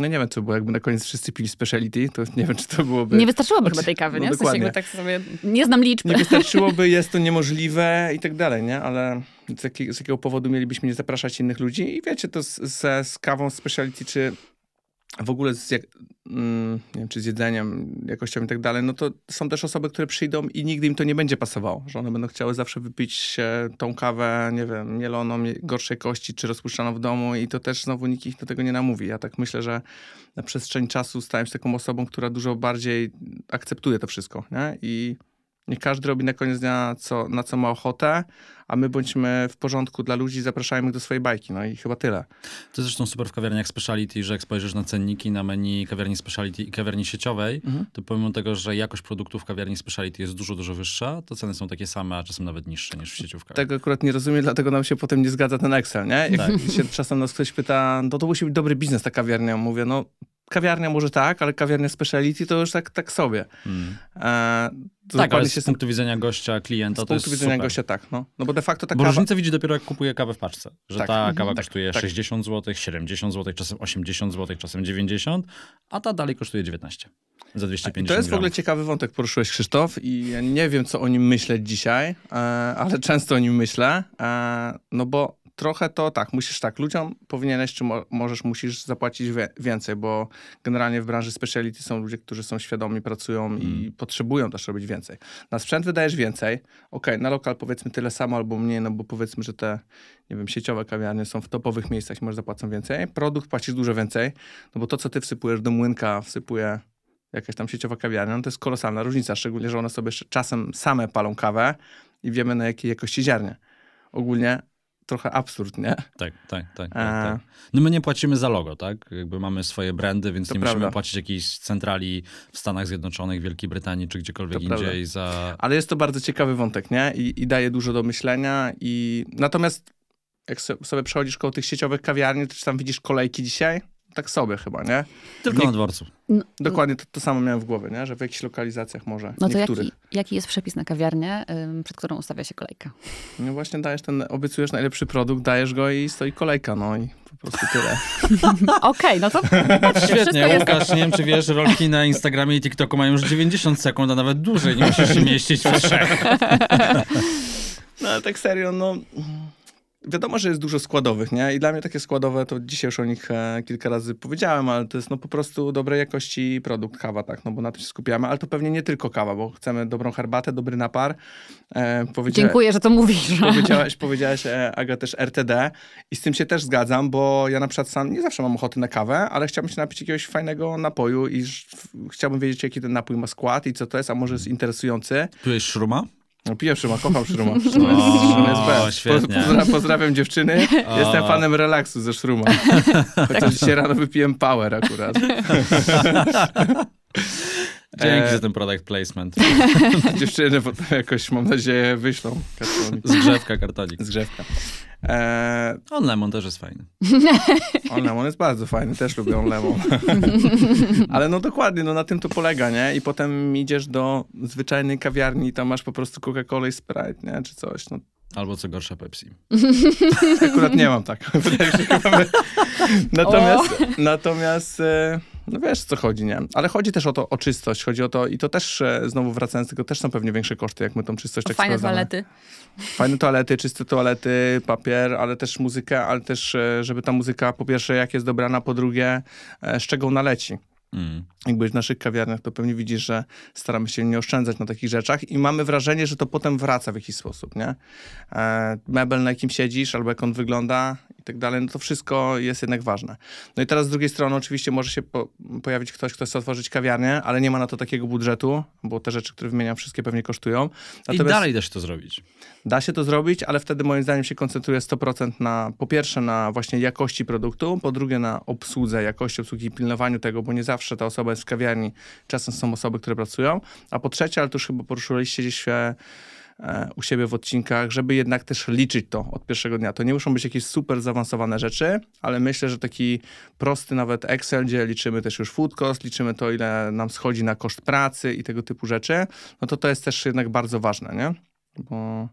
Speaker 3: no nie wiem, co było, jakby na koniec wszyscy pili speciality, to nie wiem, czy to byłoby... Nie wystarczyłoby od... chyba tej kawy, nie? No, tak
Speaker 2: sobie... Nie znam liczb. Nie wystarczyłoby,
Speaker 3: jest to niemożliwe i tak dalej, nie? Ale z, jakiego, z jakiego powodu mielibyśmy nie zapraszać innych ludzi? I wiecie, to z, z, z kawą speciality, czy w ogóle z, jak, mm, nie wiem, czy z jedzeniem, jakością i tak dalej, no to są też osoby, które przyjdą i nigdy im to nie będzie pasowało, że one będą chciały zawsze wypić tą kawę, nie wiem, mieloną, gorszej kości, czy rozpuszczaną w domu i to też znowu nikt ich do tego nie namówi. Ja tak myślę, że na przestrzeń czasu stałem się taką osobą, która dużo bardziej akceptuje to wszystko, nie? I Niech każdy robi na koniec dnia, co, na co ma ochotę, a my bądźmy w porządku dla ludzi, zapraszajmy ich do swojej bajki.
Speaker 1: No i chyba tyle. To zresztą super w kawiarniach speciality, że jak spojrzysz na cenniki na menu kawiarni speciality i kawiarni sieciowej, mhm. to pomimo tego, że jakość produktów w kawiarni speciality jest dużo, dużo wyższa, to ceny są takie same, a czasem nawet niższe niż w sieciówkach.
Speaker 3: Tego akurat nie rozumiem, dlatego nam się potem nie zgadza ten Excel, nie? Jak tak. się czasem nas ktoś pyta, no to musi być dobry biznes ta kawiarnia. Mówię, no kawiarnia może tak, ale kawiarnia speciality to już tak, tak sobie. Hmm. E, tak, ale z się z punktu widzenia gościa,
Speaker 1: klienta z to jest Z punktu widzenia super. gościa tak, no. no bo de facto ta bo kawa... różnicę widzi dopiero jak kupuje kawę w paczce, że tak. ta mhm. kawa tak, kosztuje tak. 60 zł, 70 zł, czasem 80 zł, czasem 90, a ta dalej kosztuje 19 za 250 To jest w ogóle
Speaker 3: ciekawy wątek poruszyłeś, Krzysztof, i ja nie wiem, co o nim myśleć dzisiaj, e, ale często o nim myślę, e, no bo trochę to tak, musisz tak, ludziom powinieneś, czy mo możesz, musisz zapłacić więcej, bo generalnie w branży speciality są ludzie, którzy są świadomi, pracują mm. i mhm. potrzebują też robić więcej. Na sprzęt wydajesz więcej, ok, na lokal powiedzmy tyle samo albo mniej, no bo powiedzmy, że te, nie wiem, sieciowe kawiarnie są w topowych miejscach i może zapłacą więcej. Produkt płacisz dużo więcej, no bo to, co ty wsypujesz do młynka, wsypuje jakaś tam sieciowa kawiarnia, no to jest kolosalna różnica, szczególnie, że one sobie czasem same palą kawę i wiemy, na jakiej jakości ziarnie ogólnie trochę absurd, nie?
Speaker 1: Tak, tak, tak. tak A... Tak. No my nie płacimy za logo, tak? Jakby mamy swoje brandy, więc to nie prawda. musimy płacić jakiejś centrali w Stanach Zjednoczonych, Wielkiej Brytanii czy gdziekolwiek to indziej prawda. za...
Speaker 3: Ale jest to bardzo ciekawy wątek, nie? I, i daje dużo do myślenia i... Natomiast jak sobie przechodzisz koło tych sieciowych kawiarni, to czy tam widzisz kolejki dzisiaj? tak sobie chyba, nie? Tylko nie, na dworcu.
Speaker 2: No, dokładnie
Speaker 3: to, to, samo miałem w głowie, nie? że w jakichś lokalizacjach może, No to jaki,
Speaker 2: jaki, jest przepis na kawiarnię, przed którą ustawia się kolejka?
Speaker 3: No właśnie dajesz ten, obiecujesz najlepszy produkt, dajesz go i stoi
Speaker 1: kolejka, no i po prostu tyle.
Speaker 2: Okej, okay, no to Świetnie, Łukasz, nie wiem czy wiesz, rolki
Speaker 1: na Instagramie i TikToku mają już 90 sekund, a nawet dłużej, nie musisz się mieścić w trzech.
Speaker 3: no ale tak serio, no wiadomo, że jest dużo składowych, nie? I dla mnie takie składowe, to dzisiaj już o nich e, kilka razy powiedziałem, ale to jest no po prostu dobrej jakości produkt, kawa, tak, no bo na tym się skupiamy, ale to pewnie nie tylko kawa, bo chcemy dobrą herbatę, dobry napar. E, Dziękuję, że to mówisz. Powiedziałaś, powiedziałaś e, Aga, też RTD i z tym się też zgadzam, bo ja na przykład sam nie zawsze mam ochoty na kawę, ale chciałbym się napić jakiegoś fajnego napoju i chciałbym wiedzieć, jaki ten napój ma skład i co to jest, a może jest interesujący. jest szruma? No piję Szyma, kocham Szruma. Szrum jest, bez. pozdrawiam dziewczyny. O. Jestem fanem relaksu ze Szruma. Chociaż tak dzisiaj rano wypiłem power akurat. Dzięki e... za ten product placement. Dziewczyny potem jakoś, mam nadzieję, wyślą kartonik. Zgrzewka kartonik. Zgrzewka. E... On Lemon też jest fajny.
Speaker 2: On Lemon
Speaker 3: jest bardzo fajny, też lubię On Lemon. Ale no dokładnie, no na tym to polega, nie? I potem idziesz do zwyczajnej kawiarni i tam masz po prostu Coca-Cola i Sprite, nie? Czy coś, no. Albo co gorsza Pepsi. Akurat nie mam tak. Natomiast, natomiast e, no wiesz, co chodzi, nie? Ale chodzi też o to, o czystość, chodzi o to i to też, e, znowu wracając do tego, też są pewnie większe koszty, jak my tą czystość o tak Fajne toalety. Fajne toalety, czyste toalety, papier, ale też muzykę, ale też, e, żeby ta muzyka, po pierwsze, jak jest dobrana, po drugie, e, z czego naleci Mm. Jak byłeś w naszych kawiarniach, to pewnie widzisz, że staramy się nie oszczędzać na takich rzeczach i mamy wrażenie, że to potem wraca w jakiś sposób, nie? E, mebel, na jakim siedzisz, albo jak on wygląda, tak dalej, no to wszystko jest jednak ważne. No i teraz z drugiej strony oczywiście może się po pojawić ktoś, kto chce otworzyć kawiarnię, ale nie ma na to takiego budżetu, bo te rzeczy, które wymieniam, wszystkie pewnie kosztują. Natomiast I dalej da się to zrobić. Da się to zrobić, ale wtedy moim zdaniem się koncentruje 100% na, po pierwsze na właśnie jakości produktu, po drugie na obsłudze, jakości obsługi i pilnowaniu tego, bo nie zawsze ta osoba jest w kawiarni, czasem są osoby, które pracują, a po trzecie, ale tu już chyba poruszyliście gdzieś E, u siebie w odcinkach, żeby jednak też liczyć to od pierwszego dnia. To nie muszą być jakieś super zaawansowane rzeczy, ale myślę, że taki prosty nawet Excel, gdzie liczymy też już food cost, liczymy to, ile nam schodzi na koszt pracy i tego typu rzeczy, no to to jest też jednak bardzo ważne, nie? Bo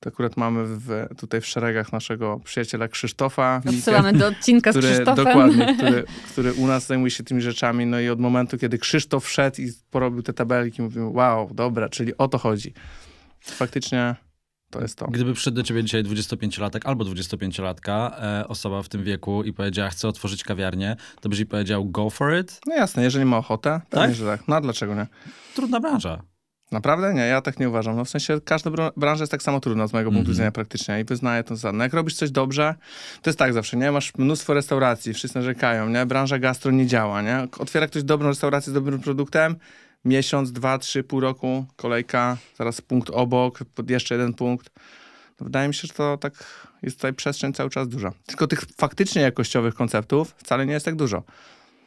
Speaker 3: to akurat mamy w, tutaj w szeregach naszego przyjaciela Krzysztofa. Odsyłamy do odcinka który, z Krzysztofem. Dokładnie, który, który, u nas zajmuje się tymi rzeczami. No i od momentu, kiedy Krzysztof wszedł i porobił te tabelki, mówimy, wow, dobra, czyli o to chodzi
Speaker 1: faktycznie to jest to. Gdyby przyszedł do ciebie dzisiaj 25-latek albo 25-latka, e, osoba w tym wieku i powiedziała, chcę otworzyć kawiarnię, to byś jej powiedział, go for it? No jasne, jeżeli ma ochotę, tak? Pewnie, że tak. No a dlaczego nie? Trudna branża. Naprawdę? Nie, ja tak nie uważam. No w sensie
Speaker 3: każda branża jest tak samo trudna z mojego mm -hmm. punktu mhm. widzenia praktycznie i wyznaję to za. No jak robisz coś dobrze, to jest tak zawsze, nie? Masz mnóstwo restauracji, wszyscy narzekają, nie? Branża gastro nie działa, nie? Otwiera ktoś dobrą restaurację z dobrym produktem, miesiąc, dwa, trzy, pół roku, kolejka, zaraz punkt obok, jeszcze jeden punkt. Wydaje mi się, że to tak jest tutaj przestrzeń cały czas duża. Tylko tych faktycznie jakościowych konceptów wcale nie jest tak dużo.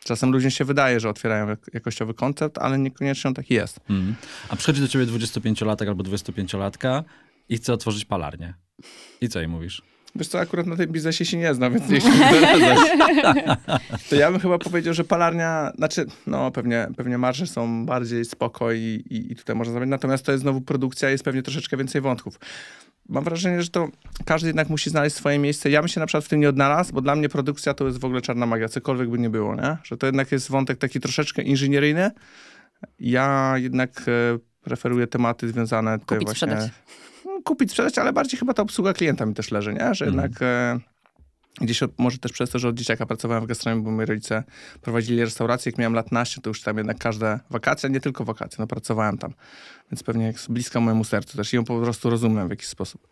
Speaker 3: Czasem ludziom się wydaje, że otwierają
Speaker 1: jakościowy koncept, ale
Speaker 3: niekoniecznie on taki jest.
Speaker 1: Mm. A przychodzi do ciebie 25-latek albo 25-latka i chce otworzyć palarnię. I co jej mówisz?
Speaker 3: Wiesz co, akurat na tym biznesie się nie zna, więc jeśli to ja bym chyba powiedział, że palarnia, znaczy, no pewnie, pewnie marże są bardziej spoko i, i, i tutaj można zrobić, natomiast to jest znowu produkcja, jest pewnie troszeczkę więcej wątków mam wrażenie, że to każdy jednak musi znaleźć swoje miejsce. Ja bym się na przykład w tym nie odnalazł, bo dla mnie produkcja to jest w ogóle czarna magia, cokolwiek by nie było, nie? Że to jednak jest wątek taki troszeczkę inżynieryjny. Ja jednak e, preferuję tematy związane... Kupić, właśnie... sprzedać kupić, sprzedać, ale bardziej chyba ta obsługa klienta mi też leży, nie? Że mm. jednak... E, gdzieś może też przez to, że od dzieciaka pracowałem w gastronomii, bo moi rodzice prowadzili restaurację. Jak miałem lat naście, to już tam jednak każde wakacje, nie tylko wakacje, no pracowałem tam. Więc pewnie z bliska mojemu sercu też i ją po prostu rozumiem w jakiś sposób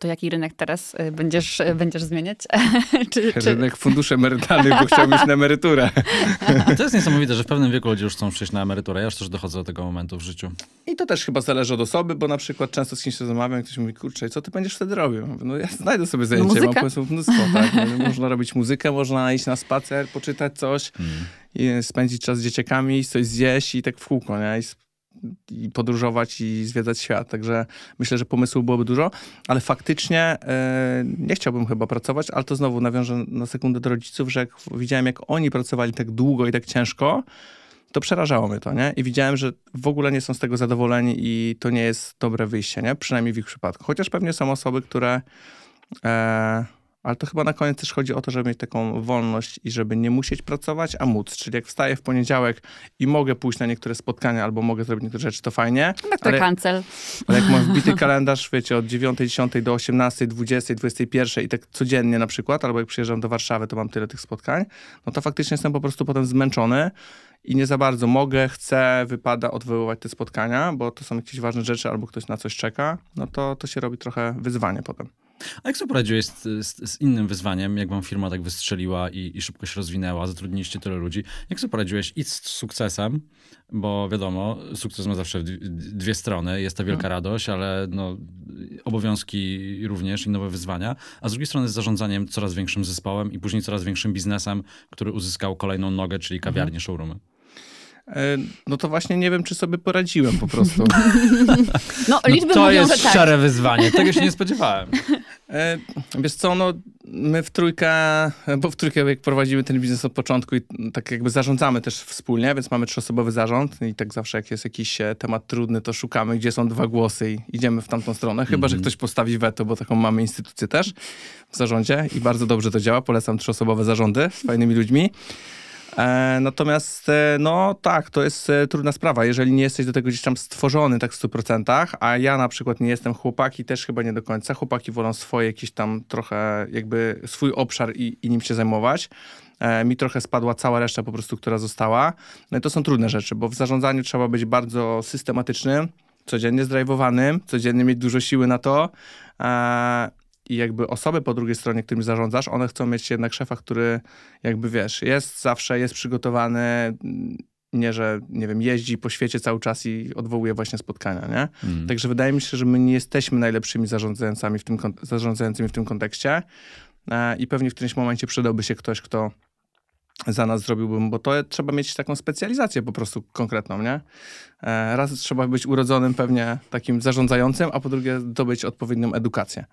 Speaker 2: to jaki rynek teraz y, będziesz, y, będziesz zmieniać? czy, rynek
Speaker 1: czy... funduszy emerytalnych, bo chciałbym iść na emeryturę. to jest niesamowite, że w pewnym wieku ludzie już chcą przejść na emeryturę. Ja już też dochodzę do tego momentu w życiu.
Speaker 3: I
Speaker 2: to też chyba zależy
Speaker 3: od osoby, bo na przykład często z kimś się zamawiam, ktoś mówi, kurczę, co ty będziesz wtedy robił? No ja znajdę sobie zajęcie, no, mam pomysł mnóstwo. Tak? No, no, można robić muzykę, można iść na spacer, poczytać coś. Hmm. I spędzić czas z dzieciakami, coś zjeść i tak w kółko, nie? I i podróżować i zwiedzać świat. Także myślę, że pomysłów byłoby dużo, ale faktycznie e, nie chciałbym chyba pracować, ale to znowu nawiążę na sekundę do rodziców, że jak widziałem, jak oni pracowali tak długo i tak ciężko, to przerażało mnie to, nie? I widziałem, że w ogóle nie są z tego zadowoleni i to nie jest dobre wyjście, nie? Przynajmniej w ich przypadku. Chociaż pewnie są osoby, które... E, ale to chyba na koniec też chodzi o to, żeby mieć taką wolność i żeby nie musieć pracować, a móc. Czyli jak wstaję w poniedziałek i mogę pójść na niektóre spotkania albo mogę zrobić niektóre rzeczy, to fajnie. Tak, to kancel. Ale jak mam wbity kalendarz, wiecie, od 9, 10 do 18, 20, 21 i tak codziennie na przykład, albo jak przyjeżdżam do Warszawy, to mam tyle tych spotkań, no to faktycznie jestem po prostu potem zmęczony i nie za bardzo mogę, chcę, wypada odwoływać te spotkania, bo to są jakieś ważne rzeczy albo ktoś na coś czeka, no to to się robi trochę wyzwanie potem.
Speaker 1: A jak sobie poradziłeś z, z, z, innym wyzwaniem, jak wam firma tak wystrzeliła i, i szybko się rozwinęła, zatrudniliście tyle ludzi, jak sobie poradziłeś i z sukcesem, bo wiadomo, sukces ma zawsze dwie strony, jest ta wielka no. radość, ale no, obowiązki również i nowe wyzwania, a z drugiej strony z zarządzaniem coraz większym zespołem i później coraz większym biznesem, który uzyskał kolejną nogę, czyli mhm. kawiarnię, mhm. showroomy. E, no to właśnie nie wiem, czy sobie poradziłem po prostu.
Speaker 3: No, no, liczby no to mówią, jest tak. szare wyzwanie. Tego się nie spodziewałem. E, wiesz co, no, my w trójkę, bo w trójkę jak prowadzimy ten biznes od początku i tak jakby zarządzamy też wspólnie, więc mamy trzyosobowy zarząd i tak zawsze jak jest jakiś e, temat trudny, to szukamy, gdzie są dwa głosy i idziemy w tamtą stronę, chyba, mm -hmm. że mhm. ktoś postawi weto, bo taką mamy instytucję też w zarządzie i bardzo dobrze to działa, polecam trzyosobowe zarządy z fajnymi ludźmi. E, natomiast, e, no tak, to jest e, trudna sprawa, jeżeli nie jesteś do tego gdzieś tam stworzony tak w 100%, a ja na przykład nie jestem chłopaki, też chyba nie do końca. Chłopaki wolą swoje jakieś tam trochę, jakby swój obszar i, i nim się zajmować. Mi trochę spadła cała reszta po prostu, która została. No i to są trudne rzeczy, bo w zarządzaniu trzeba być bardzo systematycznym, codziennie zdrajwowanym, codziennie mieć dużo siły na to i jakby osoby po drugiej stronie, którymi zarządzasz, one chcą mieć jednak szefa, który jakby wiesz, jest zawsze, jest przygotowany, mm, nie, że nie wiem, jeździ po świecie cały czas i odwołuje właśnie spotkania, nie? Mm. Także wydaje mi się, że my nie jesteśmy najlepszymi w tym, zarządzającymi w tym kontekście e, i pewnie w którymś momencie przydałby się ktoś, kto za nas zrobiłbym, bo to trzeba mieć taką specjalizację po prostu konkretną, nie? E, raz trzeba być urodzonym pewnie takim zarządzającym, a po drugie zdobyć odpowiednią edukację.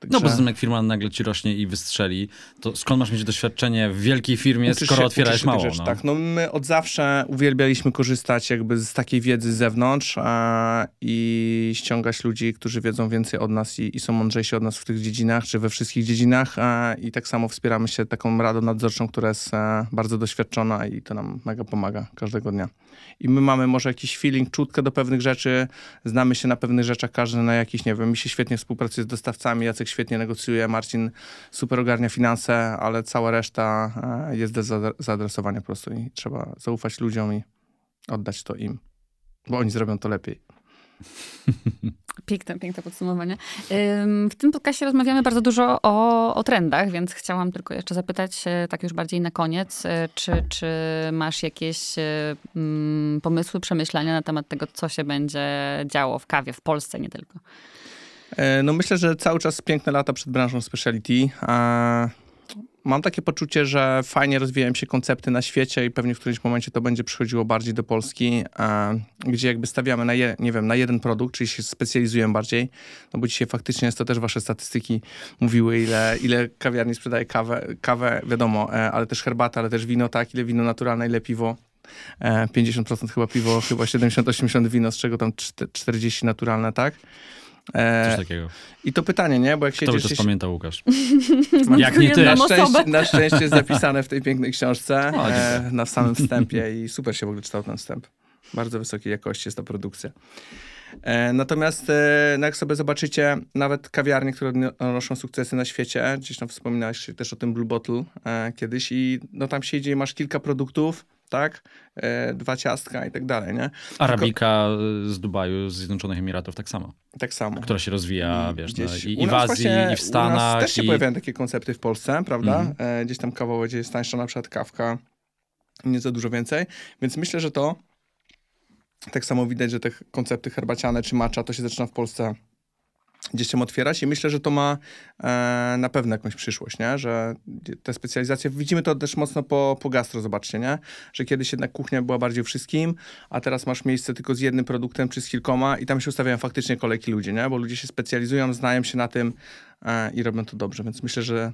Speaker 3: Także... No bo zatem
Speaker 1: jak firma nagle ci rośnie i wystrzeli, to skąd masz mieć doświadczenie w wielkiej firmie, uczysz skoro się, otwierałeś mało? Rzeczy, no. Tak, no
Speaker 3: my od zawsze uwielbialiśmy korzystać jakby z takiej wiedzy z zewnątrz a, i ściągać ludzi, którzy wiedzą więcej od nas i, i, są mądrzejsi od nas w tych dziedzinach, czy we wszystkich dziedzinach a, i tak samo wspieramy się taką radą nadzorczą, która jest a, e, bardzo doświadczona i to nam mega pomaga każdego dnia i my mamy może jakiś feeling, czutkę do pewnych rzeczy, znamy się na pewnych rzeczach, każdy na jakiś, nie wiem, mi się świetnie współpracuje z dostawcami, Jacek świetnie negocjuje, Marcin super ogarnia finanse, ale cała reszta e, jest do zaadresowania po prostu i trzeba zaufać ludziom i oddać to im, bo oni zrobią to lepiej.
Speaker 2: Piękne, piękne podsumowanie. W tym podcastie rozmawiamy bardzo dużo o, o, trendach, więc chciałam tylko jeszcze zapytać, e, tak już bardziej na koniec, e, czy, czy masz jakieś e, mm, pomysły, przemyślenia na temat tego, co się będzie działo w kawie w Polsce, nie tylko?
Speaker 3: No myślę, że cały czas piękne lata przed branżą speciality. A mam takie poczucie, że fajnie rozwijają się koncepty na świecie i pewnie w którymś momencie to będzie przychodziło bardziej do Polski, e, gdzie jakby stawiamy na, je, nie wiem, na jeden produkt, czyli się specjalizujemy bardziej, no bo dzisiaj faktycznie jest to też wasze statystyki mówiły, ile, ile kawiarni sprzedaje kawę, kawę wiadomo, e, ale też herbatę, ale też wino, tak, ile wino naturalne, ile piwo, 50% e, chyba piwo, chyba 70-80 wino, z czego tam 40 naturalne, tak? E, Coś takiego. I to pytanie, nie? Bo jak się Kto by to pamięta, Łukasz?
Speaker 2: No, jak nie ty. Na szczęście, na szczęście jest zapisane
Speaker 3: w tej pięknej książce e, na samym wstępie i super się w ogóle czytał ten wstęp. Bardzo wysokiej jakości jest ta produkcja. E, natomiast e, no jak sobie zobaczycie, nawet kawiarnie, które odnoszą sukcesy na świecie, gdzieś tam wspominałeś też o tym Blue Bottle e, kiedyś i no tam siedzi, masz kilka produktów, tak? E, dwa ciastka i tak dalej, nie? Arabika
Speaker 1: Tylko... z Dubaju, z Zjednoczonych Emiratów tak samo. Tak samo. Która się rozwija, wiesz, no, Gdzieś, no, i, i w Azji, właśnie, i w Stanach. U nas też się i... pojawiają takie
Speaker 3: koncepty w Polsce, prawda? Mhm. E, gdzieś tam kawowo, gdzie jest tańsza na przykład kawka, nieco dużo więcej, więc myślę, że to tak samo widać, że te koncepty herbaciane czy macza to się zaczyna w Polsce gdzieś tam otwierać i myślę, że to ma e, na pewno jakąś przyszłość, nie? że te specjalizacje, widzimy to też mocno po, po gastro, zobaczcie, nie? że kiedyś jednak kuchnia była bardziej wszystkim, a teraz masz miejsce tylko z jednym produktem czy z kilkoma i tam się ustawiają faktycznie kolejki ludzi, nie? bo ludzie się specjalizują, znają się na tym e, i robią to dobrze, więc myślę, że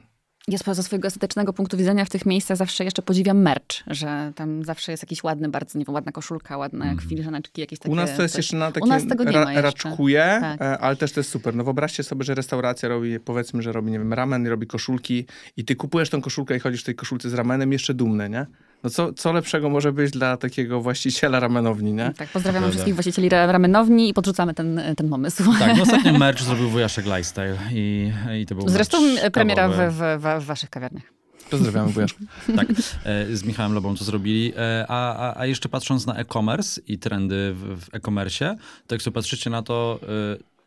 Speaker 2: ja ze swojego ostatecznego punktu widzenia w tych miejscach zawsze jeszcze podziwiam merch, że tam zawsze jest jakiś ładny, bardzo nie wiem, ładna koszulka, ładne mm. filiżaneczki, jakieś takie. U nas to jest coś. jeszcze na takim ra raczkuje, tak.
Speaker 3: E, ale też to jest super. No wyobraźcie sobie, że restauracja robi, powiedzmy, że robi, nie wiem, ramen, robi koszulki i ty kupujesz tą koszulkę i chodzisz w tej koszulce z ramenem jeszcze dumny, nie? no co, co lepszego może być dla takiego właściciela ramenowni, nie? Tak, pozdrawiamy Prawda. wszystkich
Speaker 2: właścicieli ramenowni i podrzucamy ten, ten pomysł. Tak, no ostatnio
Speaker 1: merch zrobił wujaszek Lifestyle i, i to był Zresztą e, premiera w,
Speaker 2: w, w, waszych kawiarniach. Pozdrawiamy wujaszku. tak,
Speaker 1: e, z Michałem Lobą to zrobili. E, a, a, a jeszcze patrząc na e-commerce i trendy w, w e-commerce, to jak sobie patrzycie na to...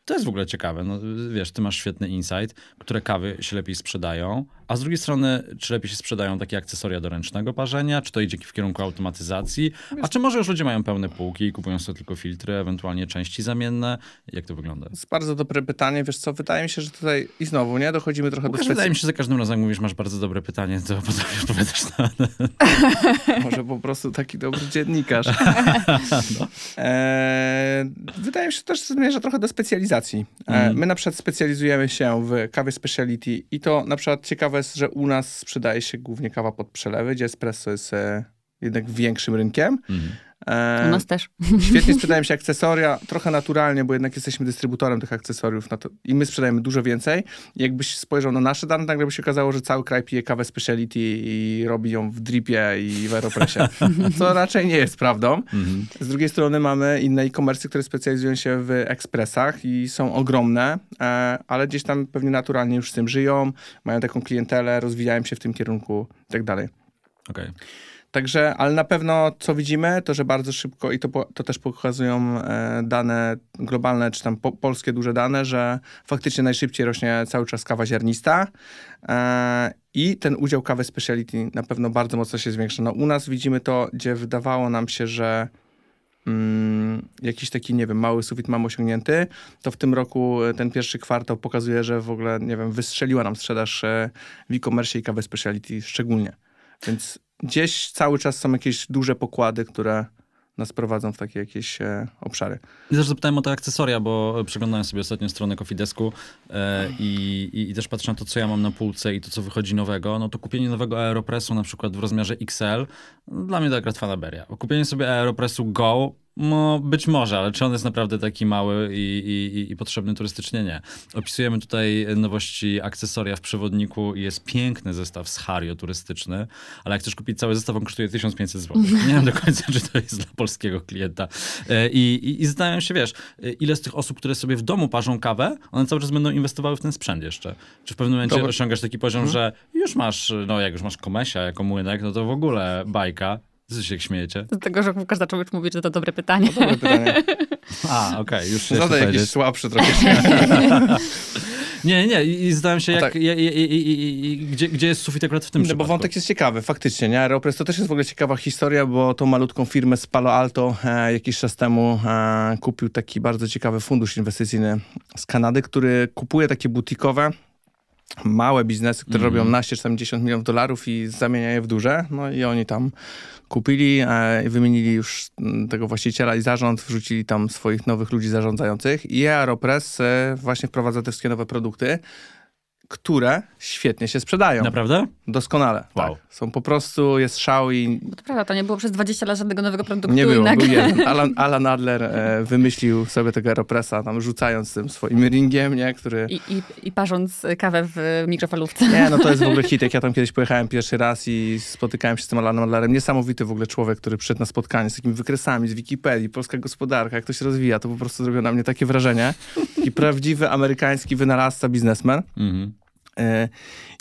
Speaker 1: To jest w ogóle ciekawe. No, wiesz, ty masz świetny insight, które kawy się lepiej sprzedają, a z drugiej strony, czy lepiej się sprzedają takie akcesoria do ręcznego parzenia? Czy to idzie w kierunku automatyzacji? A czy może już ludzie mają pełne półki i kupują sobie tylko filtry, ewentualnie części zamienne? Jak to wygląda? To jest
Speaker 3: bardzo dobre pytanie. Wiesz co, wydaje mi się, że tutaj i znowu, nie? Dochodzimy trochę Łukasz, do specy... Wydaje mi się, że
Speaker 1: za każdym razem mówisz, masz bardzo dobre pytanie, to potem odpowiadasz na... może po prostu taki dobry dziennikarz. no. E, wydaje mi się, że też zmierza
Speaker 3: trochę do specjalizacji. mm. My na przykład specjalizujemy się w kawie speciality i to na przykład ciekawe jest, że u nas sprzedaje się głównie kawa pod przelewy, gdzie espresso jest e, jednak większym rynkiem. Mhm. E, U nas też. Świetnie sprzedają się akcesoria, trochę naturalnie, bo jednak jesteśmy dystrybutorem tych akcesoriów no to, i my sprzedajemy dużo więcej. I jakbyś spojrzał na nasze dane, nagle by się okazało, że cały kraj pije kawę speciality i robi ją w dripie i w aeropresie. Co raczej nie jest prawdą. Mhm. Z drugiej strony mamy inne e-commerce, które specjalizują się w ekspresach i są ogromne, e, ale gdzieś tam pewnie naturalnie już z tym żyją, mają taką klientelę, rozwijają się w tym kierunku i tak dalej. Okej. Okay. Także, ale na pewno co widzimy, to że bardzo szybko, i to, to też pokazują e, dane globalne, czy tam po, polskie duże dane, że faktycznie najszybciej rośnie cały czas kawa ziarnista e, i ten udział kawy speciality na pewno bardzo mocno się zwiększa. No u nas widzimy to, gdzie wydawało nam się, że mm, jakiś taki, nie wiem, mały sufit mamy osiągnięty, to w tym roku e, ten pierwszy kwartał pokazuje, że w ogóle, nie wiem, wystrzeliła nam sprzedaż e, w e-commerce i kawy speciality szczególnie. Więc gdzieś cały czas są jakieś duże pokłady, które nas prowadzą w takie jakieś e,
Speaker 1: obszary. I też zapytałem o te akcesoria, bo e, przeglądałem sobie ostatnio stronę Kofidesku e, i, i, też patrzę na to, co ja mam na półce i to, co wychodzi nowego. No to kupienie nowego Aeropressu na przykład w rozmiarze XL, no dla mnie to akurat fanaberia. Kupienie sobie Aeropressu Go no, być może, ale czy on jest naprawdę taki mały i, i, i potrzebny turystycznie? Nie. Opisujemy tutaj nowości akcesoria w przewodniku i jest piękny zestaw z Hario turystyczny, ale jak chcesz kupić cały zestaw, on kosztuje 1500 zł. Nie wiem do końca, czy to jest dla polskiego klienta. E, I, i, i się, wiesz, e, ile z tych osób, które sobie w domu parzą kawę, one cały czas będą inwestowały w ten sprzęt jeszcze. Czy w pewnym momencie Dobry. osiągasz taki poziom, mhm. że już masz, no jak już masz komesia jako młynek, no to w ogóle bajka co się śmiejecie? Z
Speaker 2: tego, że Łukasz zaczął już mówić, że to dobre pytanie. To no, dobre pytanie. A, okej, okay, już Zadaj
Speaker 1: jakiś słabszy trochę Nie, nie, i zdałem się, no jak, tak. i, i,
Speaker 3: i, gdzie, gdzie jest sufit akurat w tym no, przypadku. Bo wątek jest ciekawy, faktycznie. Nie? Aeropress to też jest w ogóle ciekawa historia, bo tą malutką firmę z Palo Alto e, jakiś czas temu e, kupił taki bardzo ciekawy fundusz inwestycyjny z Kanady, który kupuje takie butikowe małe biznesy, które mm. robią naście czy tam milionów dolarów i zamienia je w duże, no i oni tam kupili i e, wymienili już mm, tego właściciela i zarząd, wrzucili tam swoich nowych ludzi zarządzających i Aeropress e, właśnie wprowadza te wszystkie nowe produkty które świetnie się sprzedają. Naprawdę? Doskonale. Wow. Tak. Są po prostu, jest szał i... No
Speaker 2: to prawda, to nie było przez 20 lat żadnego nowego produktu. Nie było, był jeden. Alan,
Speaker 3: Alan Adler e, wymyślił sobie tego aeropressa, tam rzucając tym swoim ringiem, nie, który... I,
Speaker 2: i, I parząc kawę w mikrofalówce. Nie, no to jest w ogóle
Speaker 3: hit. Jak ja tam kiedyś pojechałem pierwszy raz i spotykałem się z tym Alanem Adlerem. Niesamowity w ogóle człowiek, który przyszedł na spotkanie z takimi wykresami z Wikipedii, polska gospodarka, jak to się rozwija, to po prostu zrobiło na mnie takie wrażenie.
Speaker 1: I prawdziwy amerykański wynalazca, biznesmen. Mhm.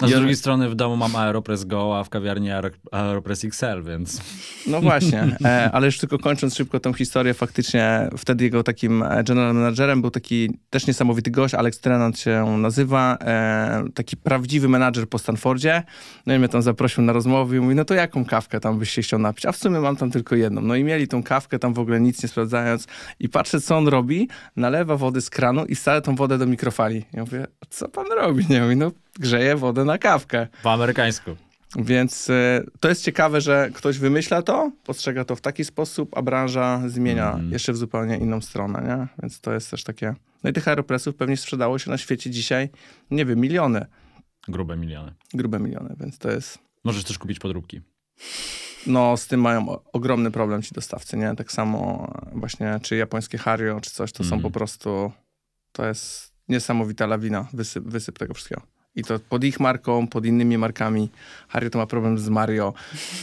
Speaker 1: A z drugiej strony w domu mam Aeropress Go, a w kawiarni Aeropress XL, więc... No właśnie, e, ale już tylko kończąc szybko tą historię, faktycznie wtedy jego takim e, general managerem
Speaker 3: był taki też niesamowity gość, Alex Trenant się nazywa, e, taki prawdziwy menadżer po Stanfordzie. No i mnie tam zaprosił na rozmowę i mówi, no to jaką kawkę tam byś się chciał napić? A w sumie mam tam tylko jedną. No i mieli tą kawkę tam w ogóle nic nie sprawdzając i patrzę, co on robi, nalewa wody z kranu i wsadza tą wodę do mikrofali. Ja mówię, co pan robi? Nie mówi, no grzeje wodę na
Speaker 1: kawkę. Po amerykańsku.
Speaker 3: Więc y, to jest ciekawe, że ktoś wymyśla to, postrzega to w taki sposób, a branża zmienia mm. jeszcze w zupełnie inną stronę, nie? Więc to jest też takie... No i tych aeropresów pewnie sprzedało się na świecie dzisiaj, nie wiem, miliony.
Speaker 1: Grube miliony.
Speaker 3: Grube miliony, więc to jest...
Speaker 1: Możesz też kupić podróbki.
Speaker 3: No, z tym mają ogromny problem ci dostawcy, nie? Tak samo e, właśnie, czy japońskie Hario, czy coś, to mm. są mhm. po prostu... To jest niesamowita lawina, wysyp, wysyp tego wszystkiego. I to pod ich marką, pod innymi markami. Harry to ma problem z Mario.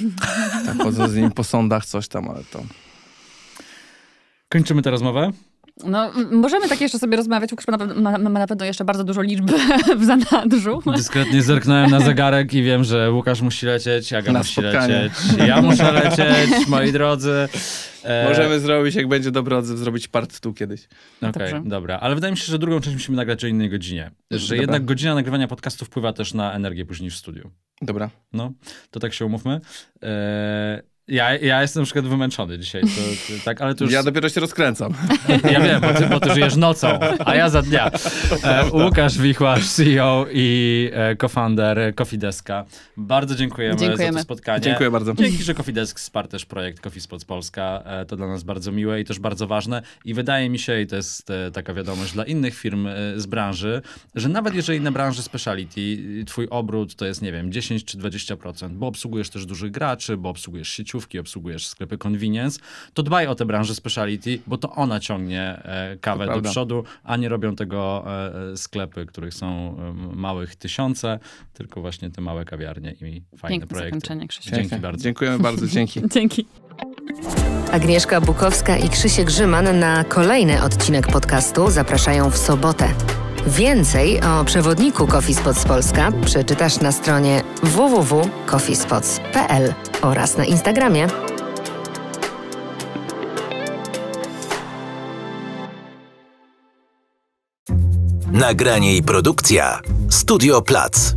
Speaker 2: tak chodzą z nim po
Speaker 3: sądach,
Speaker 1: coś tam, ale to... Kończymy tę rozmowę.
Speaker 2: No, możemy tak jeszcze sobie rozmawiać. Łukasz ma, ma, ma na pewno jeszcze bardzo dużo liczb w zanadrzu.
Speaker 1: Dyskretnie zerknąłem na zegarek i wiem, że Łukasz musi lecieć, Aga na musi spotkanie. lecieć, ja muszę lecieć, moi drodzy. E, Możemy zrobić, jak będzie dobry zrobić part tu kiedyś. Okej, okay, dobra. Ale wydaje mi się, że drugą część musimy nagrać o innej godzinie. Że dobra. jednak godzina nagrywania podcastu wpływa też na energię później w studiu. Dobra. No, to tak się umówmy. E, ja, ja jestem na przykład wymęczony dzisiaj, to, to, tak, ale to już... Ja dopiero się rozkręcam. Ja wiem, bo ty, bo ty żyjesz nocą, a ja za dnia. E, Łukasz Wichłasz, CEO i co-founder e, Cofideska. Bardzo dziękujemy, dziękujemy, za to spotkanie. Dziękuję bardzo. Dzięki, że Cofidesk wsparł też projekt Coffee Spots Polska. E, to dla nas bardzo miłe i też bardzo ważne. I wydaje mi się, i to jest e, taka wiadomość dla innych firm e, z branży, że nawet jeżeli na branży speciality twój obrót to jest, nie wiem, 10 czy 20%, bo obsługujesz też dużych graczy, bo obsługujesz sieci sieciówki, obsługujesz sklepy convenience, to dbaj o tę branżę speciality, bo to ona ciągnie e, kawę do przodu, a nie robią tego e, e, sklepy, których są małych tysiące, tylko właśnie te małe kawiarnie i fajne Piękne projekty. zakończenie, Krzysiu. Dzięki Piękne. bardzo. Dziękujemy bardzo, dzięki.
Speaker 2: dzięki. Agnieszka Bukowska i Krzysiek Grzyman na kolejny odcinek podcastu zapraszają w sobotę. Więcej o przewodniku Coffee Spots Polska przeczytasz na stronie www.coffeespots.pl oraz na Instagramie.
Speaker 1: Nagranie i produkcja Studio Plac.